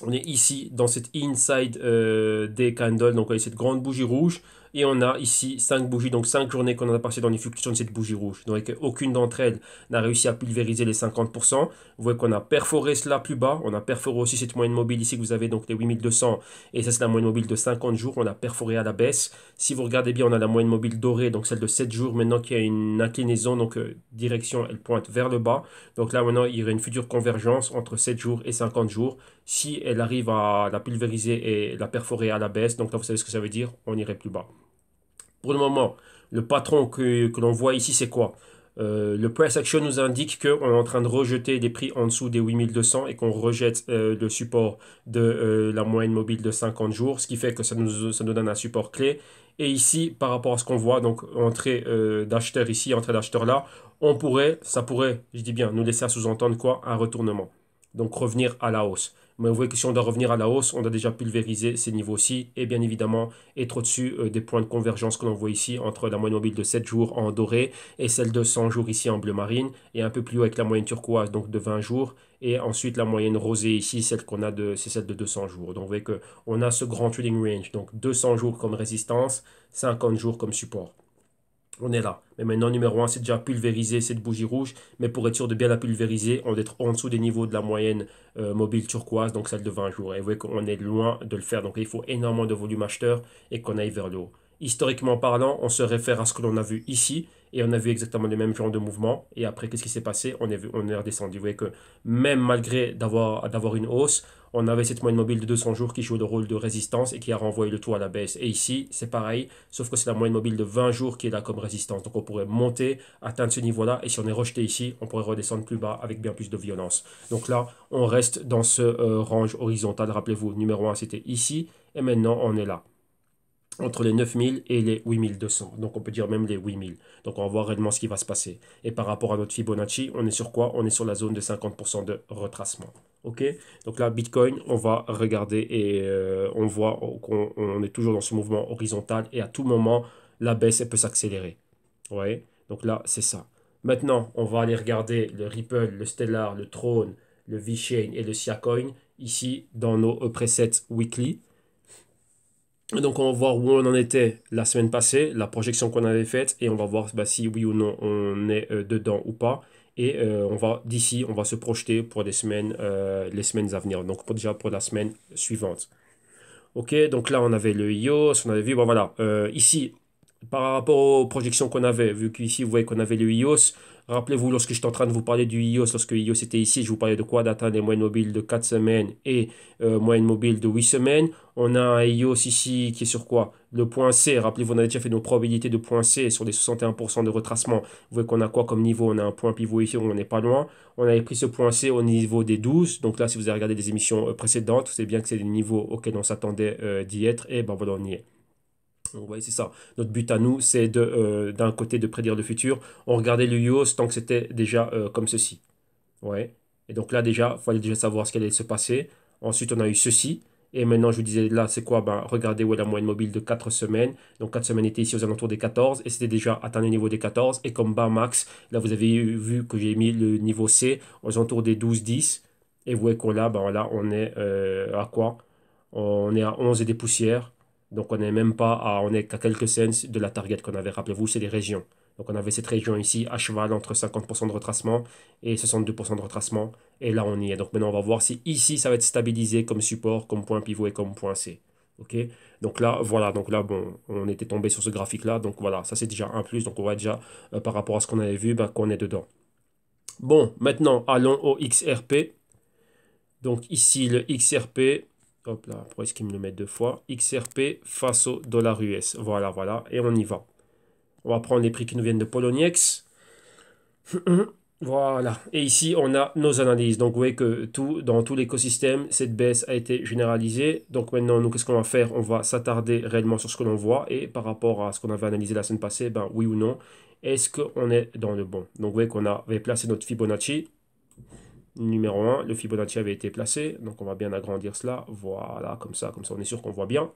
on est ici dans cette inside euh, des candles, donc voyez cette grande bougie rouge. Et on a ici 5 bougies, donc 5 journées qu'on a passées dans les de cette bougie rouge. Donc aucune d'entre elles n'a réussi à pulvériser les 50%. Vous voyez qu'on a perforé cela plus bas. On a perforé aussi cette moyenne mobile ici que vous avez, donc les 8200. Et ça, c'est la moyenne mobile de 50 jours. On a perforé à la baisse. Si vous regardez bien, on a la moyenne mobile dorée, donc celle de 7 jours. Maintenant qu'il y a une inclinaison, donc euh, direction, elle pointe vers le bas. Donc là, maintenant, il y aurait une future convergence entre 7 jours et 50 jours. Si elle arrive à la pulvériser et la perforer à la baisse, donc là, vous savez ce que ça veut dire, on irait plus bas. Pour le moment, le patron que, l'on voit ici, c'est quoi euh, le price action nous indique qu'on est en train de rejeter des prix en dessous des 8200 et qu'on rejette euh, le support de euh, la moyenne mobile de 50 jours, ce qui fait que ça nous, ça nous donne un support clé. Et ici, par rapport à ce qu'on voit, donc entrée d'acheteur ici, entrée d'acheteur là, on pourrait, ça pourrait, je dis bien, nous laisser à sous-entendre quoi Un retournement. Donc revenir à la hausse. Mais vous voyez que si on doit revenir à la hausse, on a déjà pulvérisé ces niveaux-ci et bien évidemment être au-dessus euh, des points de convergence que l'on voit ici entre la moyenne mobile de 7 jours en doré et celle de 100 jours ici en bleu marine et un peu plus haut avec la moyenne turquoise donc de 20 jours et ensuite la moyenne rosée ici, celle qu'on a de, c'est celle de 200 jours. Donc vous voyez qu'on a ce grand trading range, donc 200 jours comme résistance, 50 jours comme support on est là. Mais maintenant, numéro 1, c'est déjà pulvériser cette bougie rouge. Mais pour être sûr de bien la pulvériser, on doit être en dessous des niveaux de la moyenne euh, mobile turquoise, donc celle de 20 jours. Et vous voyez qu'on est loin de le faire. Donc il faut énormément de volume acheteur et qu'on aille vers le haut historiquement parlant, on se réfère à ce que l'on a vu ici, et on a vu exactement les mêmes genre de mouvement et après, qu'est-ce qui s'est passé on est, on est redescendu. Vous voyez que même malgré d'avoir, d'avoir une hausse, on avait cette moyenne mobile de 200 jours qui joue le rôle de résistance et qui a renvoyé le tout à la baisse. Et ici, c'est pareil, sauf que c'est la moyenne mobile de 20 jours qui est là comme résistance. Donc on pourrait monter, atteindre ce niveau-là, et si on est rejeté ici, on pourrait redescendre plus bas avec bien plus de violence. Donc là, on reste dans ce euh, range horizontal, rappelez-vous, numéro 1 c'était ici, et maintenant on est là entre les 9000 et les 8200. Donc on peut dire même les 8000. Donc on va voir réellement ce qui va se passer. Et par rapport à notre Fibonacci, on est sur quoi On est sur la zone de 50% de retracement. Ok Donc là, Bitcoin, on va regarder et euh, on voit qu'on est toujours dans ce mouvement horizontal et à tout moment, la baisse peut s'accélérer. Vous Donc là, c'est ça. Maintenant, on va aller regarder le Ripple, le Stellar, le Throne, le Chain et le Siacoin ici dans nos presets weekly. Donc on va voir où on en était la semaine passée, la projection qu'on avait faite, et on va voir bah, si oui ou non on est euh, dedans ou pas. Et euh, on va d'ici, on va se projeter pour des semaines, euh, les semaines à venir. Donc déjà pour la semaine suivante. Ok, donc là on avait le IOS, on avait vu, bah, voilà, ici par rapport aux projections qu'on avait, vu qu'ici vous voyez qu'on avait le IOS, Rappelez-vous, lorsque j'étais en train de vous parler du IOS, lorsque IOS était ici, je vous parlais de quoi d'atteindre les moyennes mobiles de 4 semaines et euh, moyennes mobiles de 8 semaines. On a un IOS ici qui est sur quoi Le point C. Rappelez-vous, on a déjà fait nos probabilités de point C sur les 61% de retracement. Vous voyez qu'on a quoi comme niveau On a un point pivot ici, on n'est pas loin. On avait pris ce point C au niveau des 12. Donc là, si vous avez regardé des émissions euh, précédentes, c'est bien que c'est le niveau auquel on s'attendait euh, d'y être. Et eh ben voilà, on y est. Vous c'est ça. Notre but à nous, c'est euh, d'un côté de prédire le futur. On regardait le UOS tant que c'était déjà euh, comme ceci. Ouais. Et donc là, déjà, il fallait déjà savoir ce qui allait se passer. Ensuite, on a eu ceci. Et maintenant, je vous disais, là, c'est quoi ben, Regardez où est la moyenne mobile de 4 semaines. Donc, 4 semaines était ici aux alentours des 14 et c'était déjà atteint le niveau des 14. Et comme bas max, là, vous avez vu que j'ai mis le niveau C aux alentours des 12-10. Et vous voyez qu'on là, ben, là, on est euh, à quoi On est à 11 et des poussières. Donc on n'est même pas à, on est qu'à quelques cents de la target qu'on avait. Rappelez-vous, c'est les régions. Donc on avait cette région ici à cheval entre 50% de retracement et 62% de retracement. Et là on y est. Donc maintenant on va voir si ici ça va être stabilisé comme support, comme point pivot et comme point C. Ok Donc là, voilà, donc là, bon, on était tombé sur ce graphique-là. Donc voilà, ça c'est déjà un plus. Donc on voit déjà euh, par rapport à ce qu'on avait vu bah, qu'on est dedans. Bon, maintenant allons au XRP. Donc ici le XRP, Hop là, pourquoi est-ce qu'ils me le mettent deux fois XRP face au dollar US. Voilà, voilà, et on y va. On va prendre les prix qui nous viennent de Poloniex. Voilà. Et ici, on a nos analyses. Donc, vous voyez que tout, dans tout l'écosystème, cette baisse a été généralisée. Donc, maintenant, nous, qu'est-ce qu'on va faire On va s'attarder réellement sur ce que l'on voit. Et par rapport à ce qu'on avait analysé la semaine passée, ben oui ou non, est-ce qu'on est dans le bon Donc, vous voyez qu'on avait placé notre Fibonacci numéro 1, le Fibonacci avait été placé, donc on va bien agrandir cela, voilà, comme ça, comme ça on est sûr qu'on voit bien.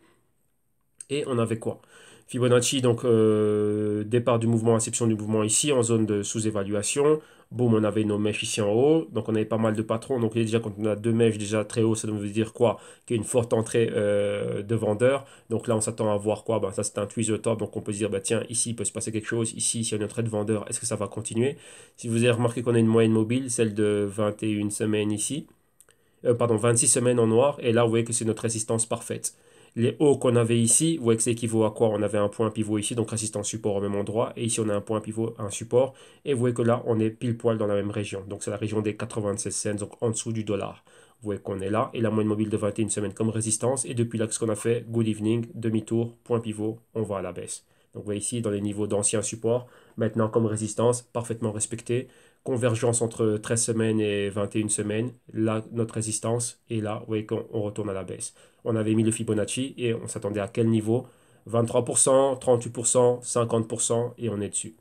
Et on avait quoi Fibonacci, donc euh, départ du mouvement, inception du mouvement ici, en zone de sous-évaluation, boum, on avait nos mèches ici en haut, donc on avait pas mal de patrons, donc déjà quand on a deux mèches déjà très haut, ça veut dire quoi Qu'il y a une forte entrée euh, de vendeurs, donc là on s'attend à voir quoi ben, Ça c'est un tweezer top, donc on peut se dire, bah, tiens, ici il peut se passer quelque chose, ici s'il y a une entrée de vendeurs, est-ce que ça va continuer Si vous avez remarqué qu'on a une moyenne mobile, celle de 21 semaines ici, euh, pardon, 26 semaines en noir, et là vous voyez que c'est notre résistance parfaite les hauts qu'on avait ici, vous voyez que c'est équivaut à quoi On avait un point pivot ici, donc résistance support au même endroit. Et ici, on a un point pivot, un support. Et vous voyez que là, on est pile poil dans la même région. Donc, c'est la région des 96 cents, donc en dessous du dollar. Vous voyez qu'on est là. Et la moyenne mobile de 21 semaines comme résistance. Et depuis là, ce qu'on a fait, good evening, demi-tour, point pivot, on va à la baisse. Donc, vous voyez ici, dans les niveaux d'anciens supports, maintenant comme résistance, parfaitement respectée convergence entre 13 semaines et 21 semaines, là notre résistance, et là, vous voyez qu'on retourne à la baisse on avait mis le Fibonacci et on s'attendait à quel niveau 23%, 38%, 50% et on est dessus.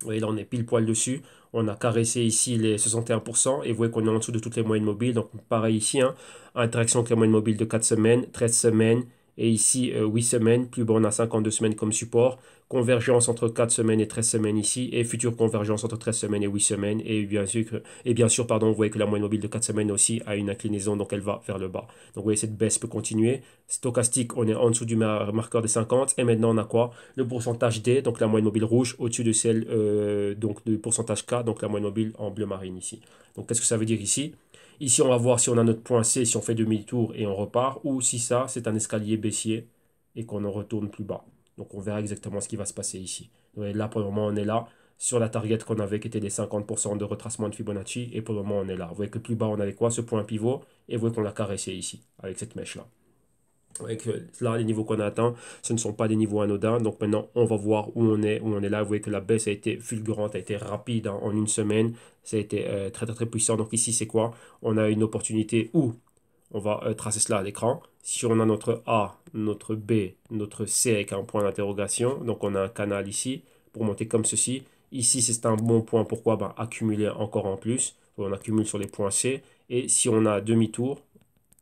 Vous voyez, là, on est pile poil dessus. On a caressé ici les 61% et vous voyez qu'on est en dessous de toutes les moyennes mobiles. Donc, pareil ici, hein. interaction avec les moyennes mobiles de 4 semaines, 13 semaines, et ici, 8 euh, semaines, plus on à 52 semaines comme support. Convergence entre 4 semaines et 13 semaines ici. Et future convergence entre 13 semaines et 8 semaines. Et bien sûr, et bien sûr pardon, vous voyez que la moyenne mobile de 4 semaines aussi a une inclinaison, donc elle va vers le bas. Donc vous voyez, cette baisse peut continuer. Stochastique, on est en dessous du marqueur des 50. Et maintenant, on a quoi Le pourcentage D, donc la moyenne mobile rouge, au-dessus de celle euh, donc du pourcentage K, donc la moyenne mobile en bleu marine ici. Donc qu'est-ce que ça veut dire ici Ici, on va voir si on a notre point C, si on fait demi-tour et on repart, ou si ça, c'est un escalier baissier et qu'on en retourne plus bas. Donc on verra exactement ce qui va se passer ici. voyez, là, pour le moment, on est là sur la target qu'on avait qui était des 50% de retracement de Fibonacci et pour le moment on est là. Vous voyez que plus bas on avait quoi Ce point pivot et vous voyez qu'on l'a caressé ici avec cette mèche là avec là, les niveaux qu'on a atteints, ce ne sont pas des niveaux anodins. Donc maintenant, on va voir où on est, où on est là. Vous voyez que la baisse a été fulgurante, a été rapide en une semaine. Ça a été euh, très, très, très puissant. Donc ici, c'est quoi On a une opportunité où on va euh, tracer cela à l'écran. Si on a notre A, notre B, notre C avec un point d'interrogation, donc on a un canal ici pour monter comme ceci. Ici, c'est un bon point. Pourquoi ben, Accumuler encore en plus. On accumule sur les points C. Et si on a demi-tour,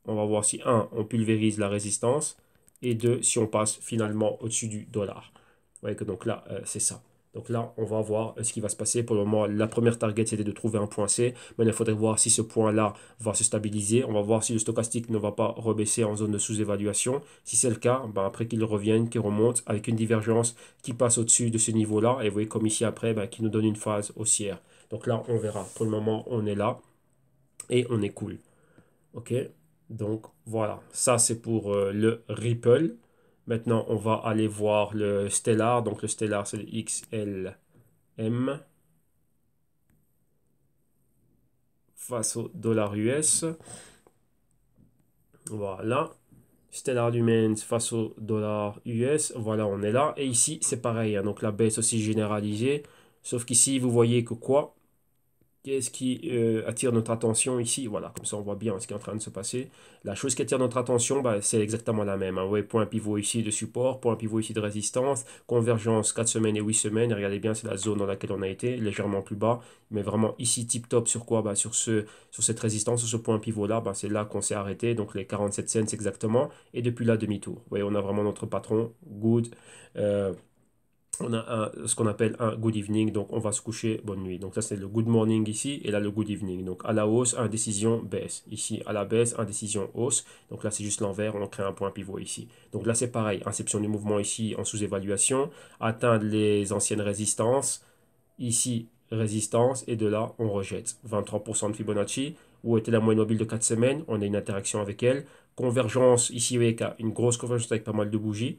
on va voir si un, on pulvérise la résistance, et deux, si on passe finalement au-dessus du dollar. Vous voyez que donc là, euh, c'est ça. Donc là, on va voir euh, ce qui va se passer. Pour le moment, la première target, c'était de trouver un point C. Maintenant, il faudrait voir si ce point-là va se stabiliser. On va voir si le stochastique ne va pas rebaisser en zone de sous-évaluation. Si c'est le cas, ben, après qu'il revienne, qu'il remonte avec une divergence qui passe au-dessus de ce niveau-là. Et vous voyez, comme ici après, ben, qui nous donne une phase haussière. Donc là, on verra. Pour le moment, on est là et on est cool. OK donc voilà, ça c'est pour euh, le Ripple. Maintenant, on va aller voir le Stellar. Donc le Stellar, c'est le XLM face au dollar US. Voilà. Stellar Lumens face au dollar US. Voilà, on est là. Et ici, c'est pareil. Hein. Donc la baisse aussi généralisée. Sauf qu'ici, vous voyez que quoi Qu'est-ce qui euh, attire notre attention ici Voilà, comme ça on voit bien ce qui est en train de se passer. La chose qui attire notre attention, bah, c'est exactement la même. Hein. point pivot ici de support, point pivot ici de résistance, convergence 4 semaines et 8 semaines. regardez bien, c'est la zone dans laquelle on a été, légèrement plus bas. Mais vraiment ici, tip top sur quoi bah, sur, ce, sur cette résistance, sur ce point pivot là, bah, c'est là qu'on s'est arrêté. Donc les 47 cents exactement. Et depuis là, demi-tour. voyez, on a vraiment notre patron, good. Euh, on a ce qu'on appelle un good evening, donc on va se coucher, bonne nuit. Donc ça c'est le good morning ici, et là le good evening. Donc à la hausse, indécision, baisse. Ici à la baisse, indécision, hausse. Donc là c'est juste l'envers, on crée un point pivot ici. Donc là c'est pareil, inception du mouvement ici en sous-évaluation, atteindre les anciennes résistances, ici résistance, et de là on rejette. 23% de Fibonacci, où était la moyenne mobile de 4 semaines, on a une interaction avec elle. Convergence, ici avec une grosse convergence avec pas mal de bougies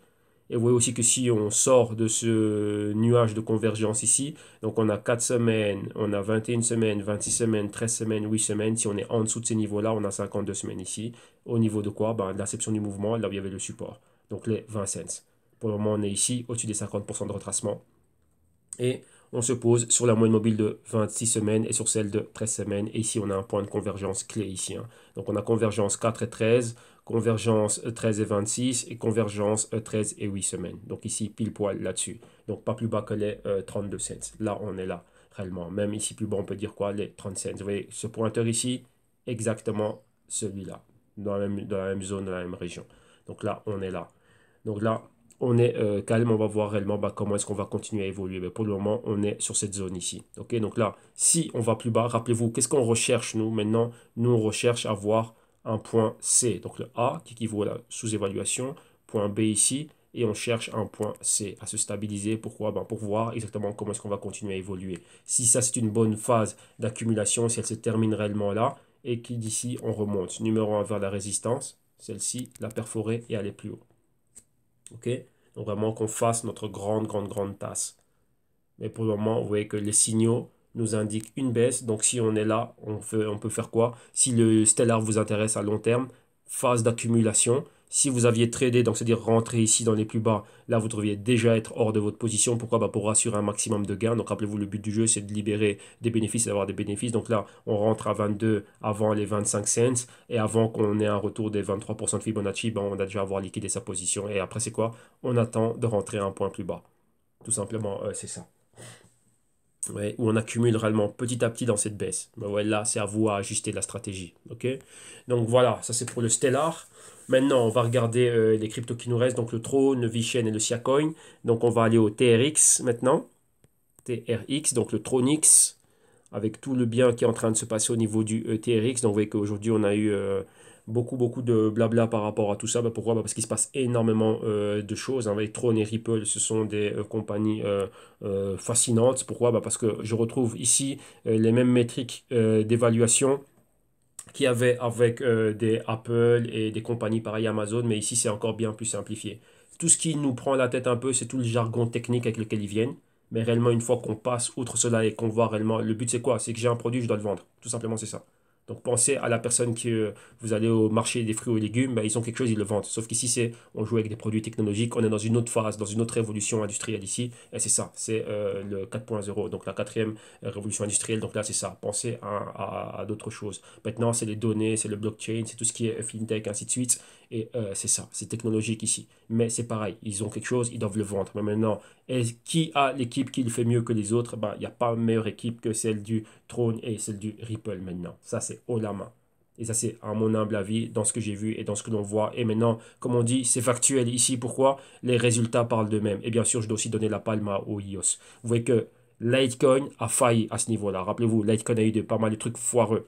et vous voyez aussi que si on sort de ce nuage de convergence ici, donc on a 4 semaines, on a 21 semaines, 26 semaines, 13 semaines, 8 semaines. Si on est en dessous de ces niveaux-là, on a 52 semaines ici. Au niveau de quoi ben, du mouvement, là où il y avait le support. Donc les 20 cents. Pour le moment, on est ici au-dessus des 50% de retracement. Et on se pose sur la moyenne mobile de 26 semaines et sur celle de 13 semaines. Et ici, on a un point de convergence clé ici. Hein. Donc on a convergence 4 et 13 convergence 13 euh, et 26 et convergence 13 euh, et 8 semaines. Donc ici, pile poil là-dessus. Donc pas plus bas que les 32 euh, cents. Là, on est là réellement. Même ici plus bas, on peut dire quoi Les 30 cents. Vous voyez, ce pointeur ici, exactement celui-là. Dans la, même, dans la même zone, dans la même région. Donc là, on est là. Donc là, on est calme, on va voir réellement bah, comment est-ce qu'on va continuer à évoluer. Mais pour le moment, on est sur cette zone ici. ok Donc là, si on va plus bas, rappelez-vous, qu'est-ce qu'on recherche nous Maintenant, nous, on recherche à voir un point C, donc le A, qui équivaut à la sous-évaluation, point B ici, et on cherche un point C à se stabiliser. Pourquoi ben, Pour voir exactement comment est-ce qu'on va continuer à évoluer. Si ça, c'est une bonne phase d'accumulation, si elle se termine réellement là, et qui d'ici, on remonte. Numéro 1 vers la résistance, celle-ci, la perforer et aller plus haut. OK Donc vraiment qu'on fasse notre grande, grande, grande tasse. Mais pour le moment, vous voyez que les signaux nous indique une baisse. Donc si on est là, on, on peut faire quoi Si le stellar vous intéresse à long terme, phase d'accumulation. Si vous aviez tradé, donc c'est-à-dire rentrer ici dans les plus bas, là vous trouviez déjà être hors de votre position. Pourquoi bah, Pour assurer un maximum de gains. Donc rappelez-vous, le but du jeu c'est de libérer des bénéfices et d'avoir des bénéfices. Donc là, on rentre à 22 avant les 25 cents et avant qu'on ait un retour des 23% de Fibonacci, bah, on a déjà avoir liquidé sa position. Et après, c'est quoi On attend de rentrer à un point plus bas. Tout simplement, euh, c'est ça où on accumule réellement petit à petit dans cette baisse. Mais bah là, c'est à vous à ajuster la stratégie. Donc voilà, ça c'est pour le Stellar. Maintenant, on va regarder euh, les cryptos qui nous restent, donc le Tron, le V-Chain et le Siacoin. Donc on va aller au TRX maintenant. TRX, donc le Tronix, avec tout le bien qui est en train de se passer au niveau du euh, TRX. Donc vous voyez qu'aujourd'hui, on a eu... Euh, beaucoup, beaucoup de blabla par rapport à tout ça. Bah, pourquoi bah, Parce qu'il se passe énormément euh, de choses. Hein. Tron et Ripple, ce sont des euh, compagnies euh, fascinantes. Pourquoi bah, Parce que je retrouve ici les mêmes métriques d'évaluation qu'il y avait avec des Apple et des compagnies pareilles Amazon, mais ici c'est encore bien plus simplifié. Tout ce qui nous prend la tête un peu, c'est tout le jargon technique avec lequel ils viennent. Mais réellement, une fois qu'on passe outre cela et qu'on voit réellement, le but c'est quoi C'est que j'ai un produit, je dois le vendre. Tout simplement, c'est ça. Donc pensez à la personne que vous allez au marché des fruits et légumes, ben, ils ont quelque chose, ils le vendent. Sauf qu'ici, c'est on joue avec des produits technologiques, on est dans une autre phase, dans une autre révolution industrielle ici. Et c'est ça, c'est euh, le 4.0, donc la quatrième révolution industrielle. Donc là, c'est ça. Pensez à d'autres choses. Maintenant, c'est les données, c'est le blockchain, c'est tout ce qui est fintech, ainsi de suite. Et euh, c'est ça, c'est technologique ici. Mais c'est pareil, ils ont quelque chose, ils doivent le vendre. Mais maintenant, qui a l'équipe qui le fait mieux que les autres ben, Il n'y a pas meilleure équipe que celle du Throne et celle du Ripple maintenant. Ça, c'est haut la main. Et ça, c'est à mon humble avis, dans ce que j'ai vu et dans ce que l'on voit. Et maintenant, comme on dit, c'est factuel ici. Pourquoi Les résultats parlent d'eux-mêmes. Et bien sûr, je dois aussi donner la palme au IOS. Vous voyez que Litecoin a failli à ce niveau-là. Rappelez-vous, Litecoin a eu de, pas mal de trucs foireux.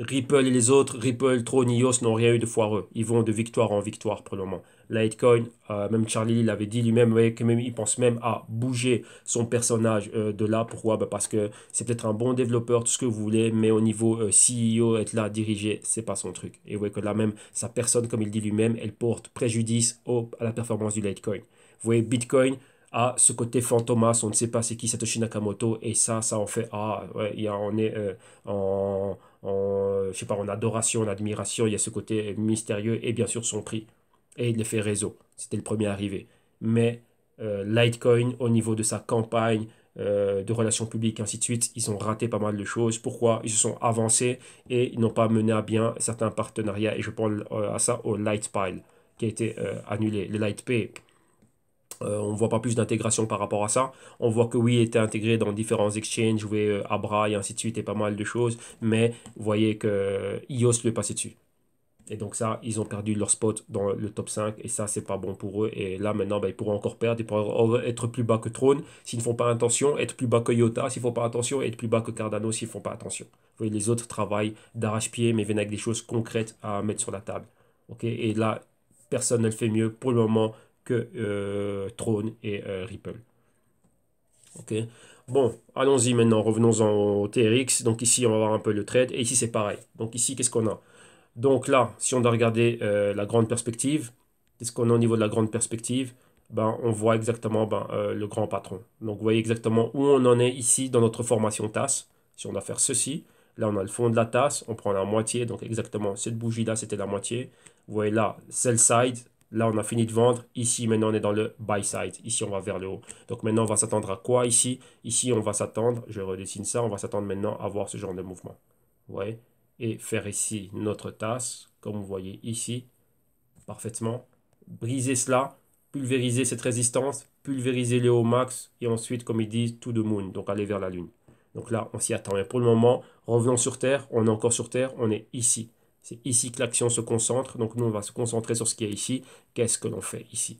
Ripple et les autres, Ripple, Tron, Nios n'ont rien eu de foireux. Ils vont de victoire en victoire pour le moment. Litecoin, euh, même Charlie l'avait dit lui-même, même, il pense même à bouger son personnage euh, de là. Pourquoi bah, Parce que c'est peut-être un bon développeur, tout ce que vous voulez, mais au niveau euh, CEO, être là, diriger, c'est pas son truc. Et vous voyez que là même, sa personne, comme il dit lui-même, elle porte préjudice à la performance du Litecoin. Vous voyez, Bitcoin, a ce côté fantôme, on ne sait pas c'est qui Satoshi Nakamoto, et ça, ça en fait, ah, on est en, en, je sais pas, en adoration, en admiration. Il y a ce côté mystérieux et bien sûr son prix. Et il le fait réseau. C'était le premier arrivé. Mais euh, Litecoin, au niveau de sa campagne, euh, de relations publiques, ainsi de suite, ils ont raté pas mal de choses. Pourquoi Ils se sont avancés et ils n'ont pas mené à bien certains partenariats. Et je pense euh, à ça au Lightpile qui a été annulé. Le LightPay, euh, on ne voit pas plus d'intégration par rapport à ça. On voit que oui, était intégré dans différents exchanges, oui, Abra euh, et ainsi de suite, et pas mal de choses, mais vous voyez que IOS le est passé dessus. Et donc ça, ils ont perdu leur spot dans le top 5, et ça, c'est pas bon pour eux. Et là, maintenant, bah, ils pourront encore perdre, ils pourront être plus bas que Throne s'ils ne font pas attention, être plus bas que Iota s'ils ne font pas attention, être plus bas que Cardano s'ils ne font pas attention. Vous voyez, les autres travaillent d'arrache-pied, mais viennent avec des choses concrètes à mettre sur la table. ok et là, personne ne le fait mieux pour le moment que euh, Throne et euh, Ripple. Ok. Bon, allons-y maintenant, revenons-en au TRX. Donc ici, on va voir un peu le trade. Et ici, c'est pareil. Donc ici, qu'est-ce qu'on a Donc là, si on doit regarder euh, la grande perspective, qu'est-ce qu'on a au niveau de la grande perspective ben, On voit exactement ben, euh, le grand patron. Donc vous voyez exactement où on en est ici dans notre formation tasse. Si on doit faire ceci, là, on a le fond de la tasse. On prend la moitié. Donc exactement, cette bougie-là, c'était la moitié. Vous voyez là, sell side, Là, on a fini de vendre. Ici, maintenant, on est dans le buy side. Ici, on va vers le haut. Donc maintenant, on va s'attendre à quoi ici Ici, on va s'attendre, je redessine ça, on va s'attendre maintenant à voir ce genre de mouvement. Vous voyez Et faire ici notre tasse, comme vous voyez ici, parfaitement. Briser cela, pulvériser cette résistance, pulvériser les hauts max, et ensuite, comme ils disent, tout de moon, donc aller vers la lune. Donc là, on s'y attend. Mais pour le moment, revenons sur Terre, on est encore sur Terre, on est ici. C'est ici que l'action se concentre. Donc nous, on va se concentrer sur ce qu'il y a ici. Qu'est-ce que l'on fait ici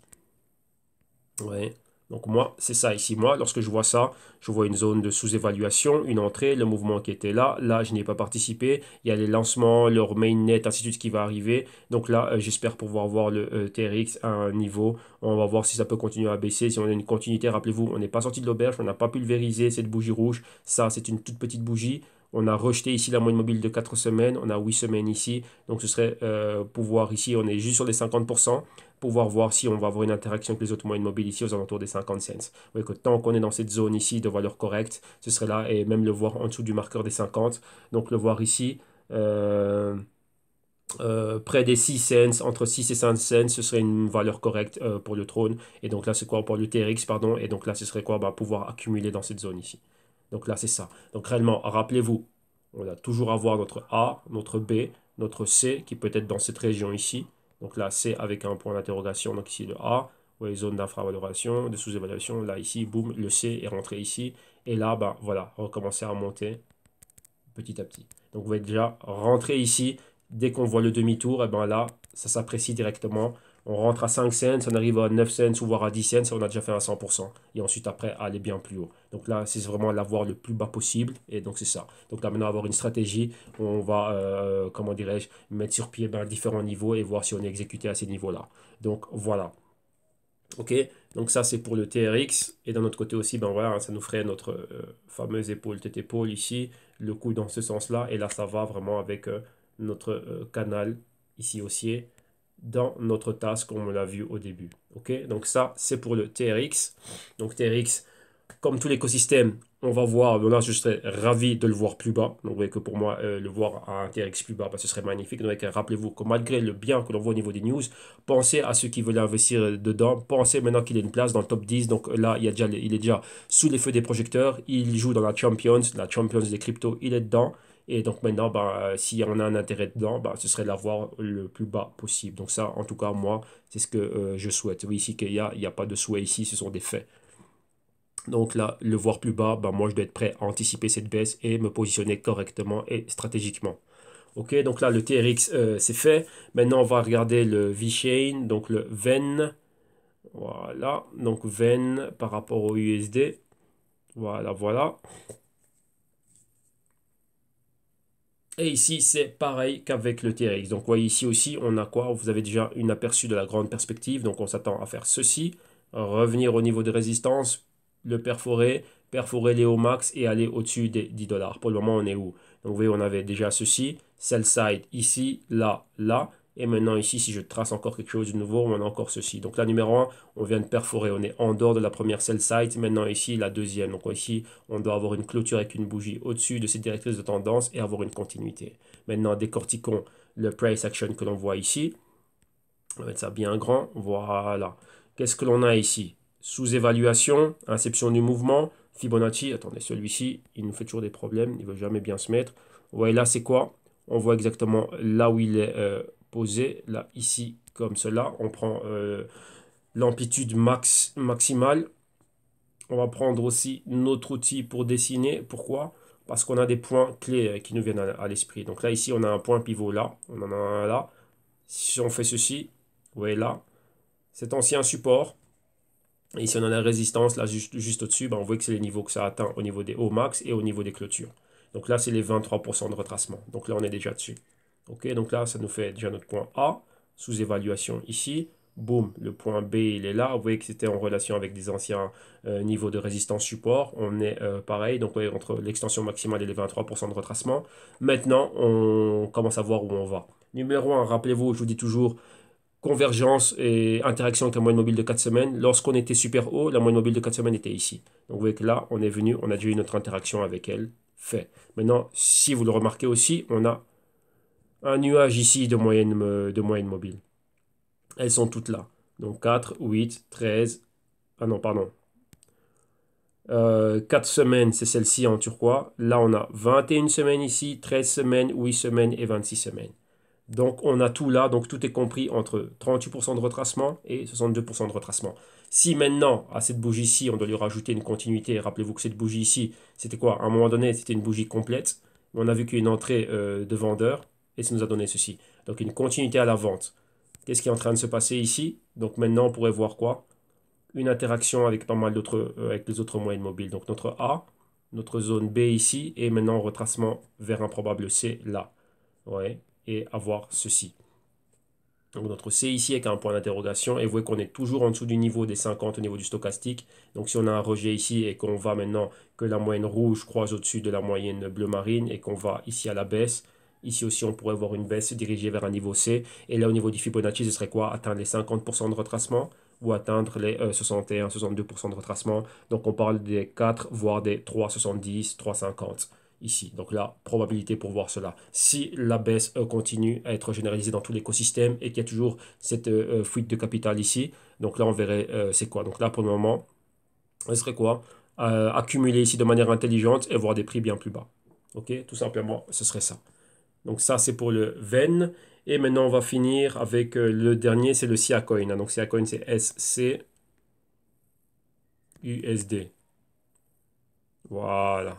ouais. Donc moi, c'est ça ici. Moi, lorsque je vois ça, je vois une zone de sous-évaluation, une entrée, le mouvement qui était là. Là, je n'y ai pas participé. Il y a les lancements, leur mainnet, ainsi de suite qui va arriver. Donc là, euh, j'espère pouvoir voir le euh, TRX à un niveau. On va voir si ça peut continuer à baisser. Si on a une continuité, rappelez-vous, on n'est pas sorti de l'auberge, on n'a pas pulvérisé cette bougie rouge. Ça, c'est une toute petite bougie. On a rejeté ici la moyenne mobile de 4 semaines, on a 8 semaines ici. Donc ce serait euh, pouvoir ici, on est juste sur les 50%, pouvoir voir si on va avoir une interaction avec les autres moyennes mobiles ici aux alentours des 50 cents. Vous voyez que tant qu'on est dans cette zone ici de valeur correcte, ce serait là, et même le voir en dessous du marqueur des 50. Donc le voir ici... Euh, euh, près des 6 cents, entre 6 et 5 cents, ce serait une valeur correcte pour le trône. Et donc là, c'est quoi pour le TRX, pardon. Et donc là, ce serait quoi bah, Pouvoir accumuler dans cette zone ici. Donc là, c'est ça. Donc réellement, rappelez-vous, on va toujours avoir notre A, notre B, notre C, qui peut être dans cette région ici. Donc là, C avec un point d'interrogation, donc ici le A. Vous les zones d'infravaloration, de sous-évaluation. Là, ici, boum, le C est rentré ici. Et là, ben voilà, recommencer à monter petit à petit. Donc vous êtes déjà rentré ici. Dès qu'on voit le demi-tour, et eh ben là, ça s'apprécie directement on rentre à 5 cents, on arrive à 9 cents ou voire à 10 cents, on a déjà fait un 100%. Et ensuite, après, aller bien plus haut. Donc là, c'est vraiment l'avoir le plus bas possible. Et donc, c'est ça. Donc là, maintenant, avoir une stratégie, on va, euh, comment dirais-je, mettre sur pied ben, différents niveaux et voir si on est exécuté à ces niveaux-là. Donc voilà. Ok, donc ça c'est pour le TRX. Et d'un autre côté aussi, ben voilà, ça nous ferait notre euh, fameuse épaule, tête épaule ici, le coup dans ce sens-là. Et là, ça va vraiment avec euh, notre canal ici haussier dans notre tasse comme on l'a vu au début. ok donc ça, c'est pour le TRX. Donc TRX, comme tout l'écosystème, on va voir, là je serais ravi de le voir plus bas. Donc vous voyez que pour moi, euh, le voir à un TRX plus bas, bah, ce serait magnifique. Donc rappelez-vous que malgré le bien que l'on voit au niveau des news, pensez à ceux qui veulent investir euh, dedans. Pensez maintenant qu'il a une place dans le top 10. Donc là, il, y déjà, il est déjà sous les feux des projecteurs. Il joue dans la Champions, la Champions des cryptos, il est dedans. Et donc maintenant, bah, euh, si on a un intérêt dedans, bah, ce serait de l'avoir le plus bas possible. Donc ça, en tout cas, moi, c'est ce que euh, je souhaite. Oui, ici, qu'il il n'y a pas de souhait ici, ce sont des faits. Donc là, le voir plus bas, bah, moi, je dois être prêt à anticiper cette baisse et me positionner correctement et stratégiquement. Ok, donc là, le TRX, euh, c'est fait. Maintenant, on va regarder le V-Chain, donc le VEN. Voilà, donc VEN par rapport au USD. Voilà, voilà. Et ici, c'est pareil qu'avec le TRX. Donc, vous voyez ici aussi, on a quoi Vous avez déjà une aperçu de la grande perspective. Donc, on s'attend à faire ceci, revenir au niveau de résistance, le perforer, perforer les hauts max et aller au-dessus des 10 dollars. Pour le moment, on est où Donc, vous voyez, on avait déjà ceci, celle side ici, là, là. Et maintenant ici, si je trace encore quelque chose de nouveau, on a encore ceci. Donc la numéro 1, on vient de perforer. On est en dehors de la première cell site. Maintenant ici, la deuxième. Donc ici, on doit avoir une clôture avec une bougie au-dessus de cette directrice de tendance et avoir une continuité. Maintenant, décortiquons le price action que l'on voit ici. On va mettre ça bien grand. Voilà. Qu'est-ce que l'on a ici Sous-évaluation, inception du mouvement, Fibonacci. Attendez, celui-ci, il nous fait toujours des problèmes. Il ne veut jamais bien se mettre. Vous voyez là, c'est quoi on voit exactement là où il est euh, Poser là, ici, comme cela. On prend euh, l'amplitude max, maximale. On va prendre aussi notre outil pour dessiner. Pourquoi Parce qu'on a des points clés euh, qui nous viennent à, l'esprit. Donc là, ici, on a un point pivot là. On en a là. Si on fait ceci, vous voyez là, cet ancien support. ici, on a la résistance là juste, juste au-dessus. Ben, on voit que c'est les niveaux que ça atteint au niveau des hauts max et au niveau des clôtures. Donc là, c'est les 23% de retracement. Donc là, on est déjà dessus. Ok, donc là, ça nous fait déjà notre point A, sous-évaluation ici. Boum, le point B, il est là. Vous voyez que c'était en relation avec des anciens euh, niveaux de résistance support. On est euh, pareil, donc vous voyez, entre l'extension maximale et les 23% de retracement. Maintenant, on commence à voir où on va. Numéro 1, rappelez-vous, je vous dis toujours, convergence et interaction avec la moyenne mobile de 4 semaines. Lorsqu'on était super haut, la moyenne mobile de 4 semaines était ici. Donc vous voyez que là, on est venu, on a déjà eu notre interaction avec elle, fait. Maintenant, si vous le remarquez aussi, on a un nuage ici de moyenne, euh, de moyenne mobile. Elles sont toutes là. Donc 4, 8, 13, ah non, pardon. Euh, 4 semaines, c'est celle-ci en turquoise. Là, on a 21 semaines ici, 13 semaines, 8 semaines et 26 semaines. Donc, on a tout là. Donc, tout est compris entre 38% de retracement et 62% de retracement. Si maintenant, à cette bougie ci on doit lui rajouter une continuité, rappelez-vous que cette bougie ici, c'était quoi À un moment donné, c'était une bougie complète. On a vu qu'il y a une entrée euh, de vendeur et ça nous a donné ceci. Donc une continuité à la vente. Qu'est-ce qui est en train de se passer ici Donc maintenant, on pourrait voir quoi Une interaction avec pas mal d'autres, euh, avec les autres moyennes mobiles. Donc notre A, notre zone B ici, et maintenant retracement vers un probable C là. Ouais, et avoir ceci. Donc notre C ici avec un point d'interrogation et vous voyez qu'on est toujours en dessous du niveau des 50 au niveau du stochastique. Donc si on a un rejet ici et qu'on va maintenant que la moyenne rouge croise au-dessus de la moyenne bleu marine et qu'on va ici à la baisse, Ici aussi, on pourrait voir une baisse dirigée vers un niveau C. Et là, au niveau du Fibonacci, ce serait quoi Atteindre les 50% de retracement ou atteindre les 61-62% euh, de retracement. Donc, on parle des 4, voire des 3,70, 3,50 ici. Donc là, probabilité pour voir cela. Si la baisse euh, continue à être généralisée dans tout l'écosystème et qu'il y a toujours cette euh, fuite de capital ici, donc là, on verrait c'est quoi. Donc là, pour le moment, ce serait quoi Accumuler ici de manière intelligente et voir des prix bien plus bas. Ok Tout simplement, ce serait ça. Donc ça, c'est pour le VEN. Et maintenant, on va finir avec euh, le dernier, c'est le SIACoin. Donc SIACoin, c'est SCUSD. Voilà.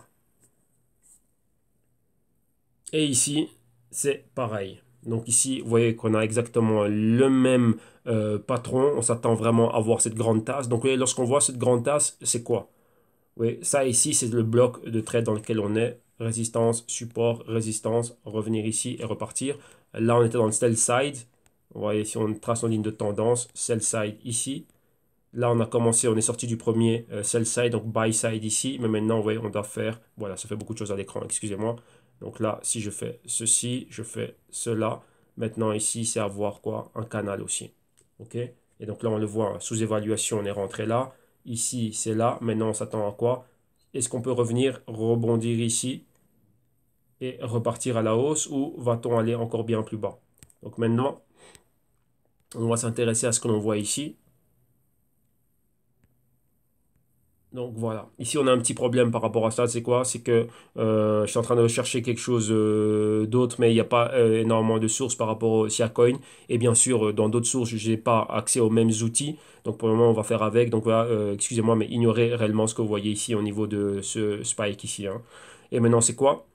Et ici, c'est pareil. Donc ici, vous voyez qu'on a exactement le même euh, patron. On s'attend vraiment à voir cette grande tasse. Donc lorsqu'on voit cette grande tasse, c'est quoi oui, ça ici, c'est le bloc de trade dans lequel on est résistance, support, résistance, revenir ici et repartir. Là, on était dans le sell side. Vous voyez, si on trace en ligne de tendance, sell side ici. Là, on a commencé, on est sorti du premier euh, sell side, donc buy side ici. Mais maintenant, vous voyez, on doit faire, voilà, ça fait beaucoup de choses à l'écran, excusez-moi. Donc là, si je fais ceci, je fais cela. Maintenant, ici, c'est avoir quoi Un canal aussi. OK Et donc là, on le voit, hein, sous évaluation, on est rentré là. Ici, c'est là. Maintenant, on s'attend à quoi est-ce qu'on peut revenir, rebondir ici et repartir à la hausse ou va-t-on aller encore bien plus bas Donc maintenant, on va s'intéresser à ce que l'on voit ici. Donc voilà, ici on a un petit problème par rapport à ça, c'est quoi C'est que euh, je suis en train de rechercher quelque chose euh, d'autre, mais il n'y a pas euh, énormément de sources par rapport au Siacoin. Et bien sûr, dans d'autres sources, je n'ai pas accès aux mêmes outils. Donc pour le moment, on va faire avec. Donc voilà, excusez-moi, mais ignorez réellement ce que vous voyez ici au niveau de ce spike ici. Hein. Et maintenant, c'est quoi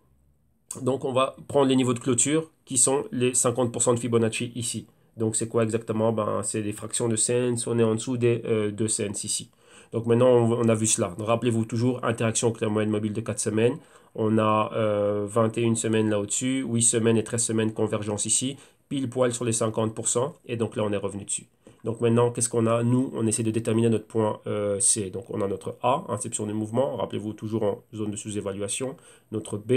Donc on va prendre les niveaux de clôture qui sont les 50% de Fibonacci ici. Donc c'est quoi exactement ben, C'est des fractions de cents, on est en dessous des 2 cents ici. Donc maintenant, on, a vu cela. Rappelez-vous toujours, interaction la moyenne mobile de 4 semaines. On a 21 euh, semaines là au-dessus, 8 semaines et 13 semaines convergence ici, pile poil sur les 50%. Et donc là, on est revenu dessus. Donc maintenant, qu'est-ce qu'on a Nous, on essaie de déterminer notre point euh, C. Donc on a notre A, inception du mouvement, rappelez-vous toujours en zone de sous-évaluation, notre B,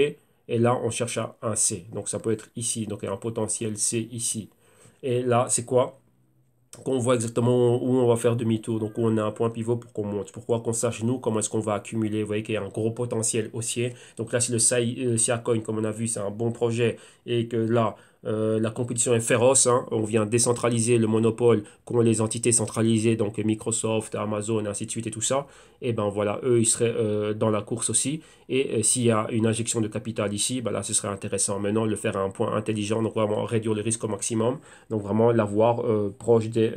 et là on cherche un C. Donc ça peut être ici, donc il y a un potentiel C ici. Et là, c'est quoi qu'on voit exactement où on va faire demi-tour, donc on a un point pivot pour qu'on monte, pourquoi qu'on sache nous comment est-ce qu'on va accumuler, vous voyez qu'il y a un gros potentiel haussier, donc là si le euh, Siacoin, comme on a vu c'est un bon projet et que là euh, la compétition est féroce. Hein. On vient décentraliser le monopole qu'ont les entités centralisées, donc Microsoft, Amazon, ainsi de suite et tout ça. Et eh ben voilà, eux, ils seraient euh, dans la course aussi. Et euh, s'il y a une injection de capital ici, bah là, ce serait intéressant. Maintenant, le faire à un point intelligent, donc vraiment réduire le risque au maximum. Donc vraiment l'avoir proche des,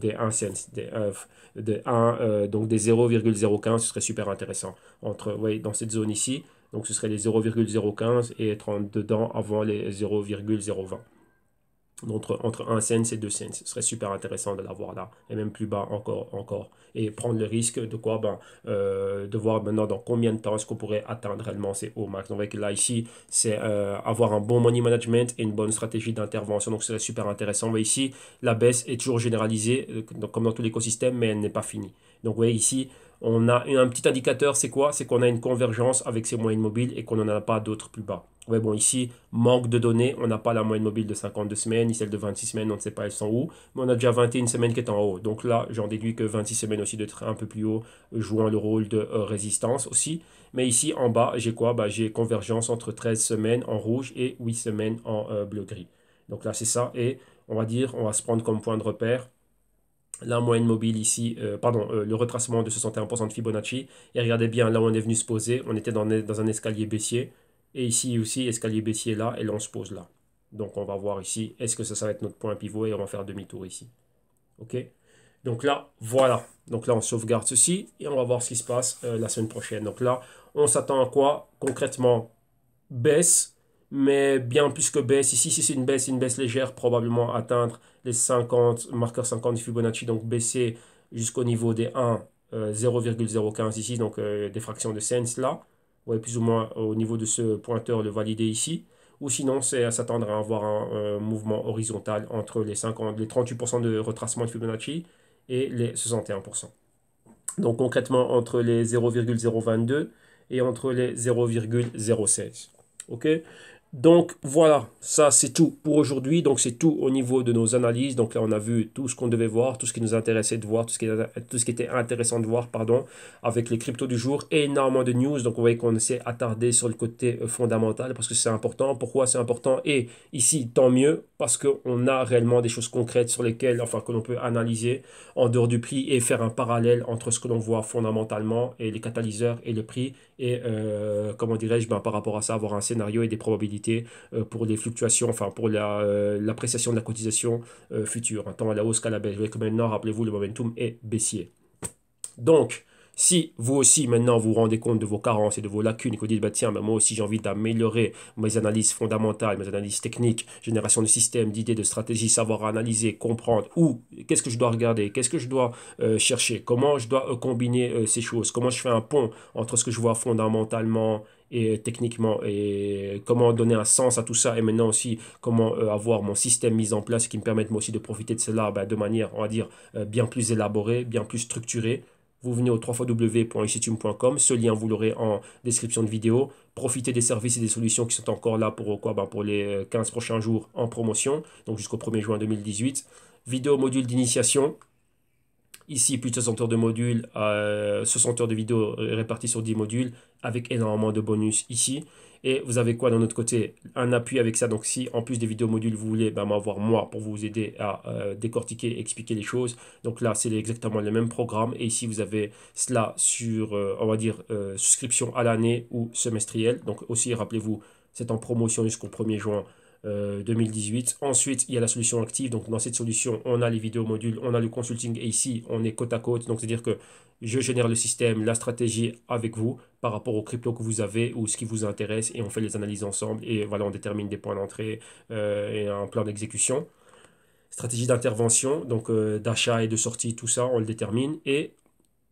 des 1 donc des 0,015, ce serait super intéressant. Entre, dans cette zone ici, donc ce serait les 0,015 et être en dedans avant les 0,020. Entre, entre 1 cent et 2 cents. Ce serait super intéressant de l'avoir là, et même plus bas encore, encore. Et prendre le risque de quoi ben, euh, De voir maintenant dans combien de temps est-ce qu'on pourrait atteindre réellement ces hauts max. Donc là, ici, c'est euh, avoir un bon money management et une bonne stratégie d'intervention. Donc ce serait super intéressant. Mais ici, la baisse est toujours généralisée, euh, comme dans tout l'écosystème, mais elle n'est pas finie. Donc vous voyez ici, on a un petit indicateur, c'est quoi C'est qu'on a une convergence avec ces moyennes mobiles et qu'on n'en a pas d'autres plus bas. Ouais, bon, ici, manque de données, on n'a pas la moyenne mobile de 52 semaines, ni celle de 26 semaines, on ne sait pas elles sont où, mais on a déjà 21 semaines qui est en haut. Donc là, j'en déduis que 26 semaines aussi d'être un peu plus haut, jouant le rôle de euh, résistance aussi. Mais ici, en bas, j'ai quoi bah, J'ai convergence entre 13 semaines en rouge et 8 semaines en euh, bleu-gris. Donc là, c'est ça, et on va dire, on va se prendre comme point de repère la moyenne mobile ici, euh, pardon, euh, le retracement de 61% de Fibonacci. Et regardez bien, là où on est venu se poser, on était dans, dans, un escalier baissier. Et ici aussi, escalier baissier là, et là on se pose là. Donc on va voir ici, est-ce que ça, ça va être notre point pivot et on va faire demi-tour ici. Ok Donc là, voilà. Donc là, on sauvegarde ceci et on va voir ce qui se passe euh, la semaine prochaine. Donc là, on s'attend à quoi Concrètement, baisse, mais bien plus que baisse. Ici, si c'est une baisse, une baisse légère, probablement atteindre les 50, marqueurs 50 du Fibonacci, donc baisser jusqu'au niveau des 1, 0,015 euh, ici, donc euh, des fractions de cents là. Ouais, plus ou moins euh, au niveau de ce pointeur, le valider ici. Ou sinon, c'est à s'attendre à avoir un mouvement horizontal entre les, 50, les 38% de retracement de Fibonacci et les 61%. Donc concrètement, entre les 0,022 et entre les 0,016. OK donc voilà, ça c'est tout pour aujourd'hui. Donc c'est tout au niveau de nos analyses. Donc là on a vu tout ce qu'on devait voir, tout ce qui nous intéressait de voir, tout ce qui, tout ce qui était intéressant de voir, pardon, avec les cryptos du jour. Énormément de news. Donc vous voyez qu'on s'est attardé sur le côté euh, fondamental parce que c'est important. Pourquoi c'est important Et ici tant mieux parce qu'on a réellement des choses concrètes sur lesquelles, enfin que l'on peut analyser en dehors du prix et faire un parallèle entre ce que l'on voit fondamentalement et les catalyseurs et le prix et euh, comment dirais-je, ben, par rapport à ça avoir un scénario et des probabilités euh, pour les fluctuations, enfin pour euh, l'appréciation de la cotisation euh, future, tant à la hausse qu'à la baisse. que maintenant, rappelez-vous, le momentum est baissier. Donc, si vous aussi maintenant vous rendez compte de vos carences et de vos lacunes et que vous dites, bah, tiens, bah, moi aussi j'ai envie d'améliorer mes analyses fondamentales, mes analyses techniques, génération de systèmes, d'idées, de stratégies, savoir analyser, comprendre où, qu'est-ce que je dois regarder, qu'est-ce que je dois chercher, comment je dois combiner ces choses, comment je fais un pont entre ce que je vois fondamentalement et techniquement et comment donner un sens à tout ça et maintenant aussi comment euh, avoir mon système mis en place qui me permette moi aussi de profiter de cela bah, de manière on va dire euh, bien plus élaborée bien plus structurée vous venez au www.icitume.com ce lien vous l'aurez en description de vidéo profitez des services et des solutions qui sont encore là pour euh, quoi ben, pour les 15 prochains jours en promotion donc jusqu'au 1er juin 2018 vidéo module d'initiation Ici, plus de 60 heures de modules, 60 euh, heures de vidéos réparties sur 10 modules, avec énormément de bonus ici. Et vous avez quoi d'un autre côté Un appui avec ça. Donc si en plus des vidéos modules, vous voulez ben, m'avoir moi pour vous aider à euh, décortiquer, expliquer les choses. Donc là, c'est exactement le même programme. Et ici, vous avez cela sur, euh, on va dire, souscription à l'année ou semestrielle. Donc aussi, rappelez-vous, c'est en promotion jusqu'au 1er juin 2018. Euh, Ensuite, il y a la solution active. Donc, dans cette solution, on a les vidéos modules, on a le consulting et ici, on est côte à côte. Donc, c'est-à-dire que je génère le système, la stratégie avec vous par rapport aux crypto que vous avez ou ce qui vous intéresse et on fait les analyses ensemble et voilà, on détermine des points d'entrée euh, et un plan d'exécution. Stratégie d'intervention, donc euh, d'achat et de sortie, tout ça, on le détermine et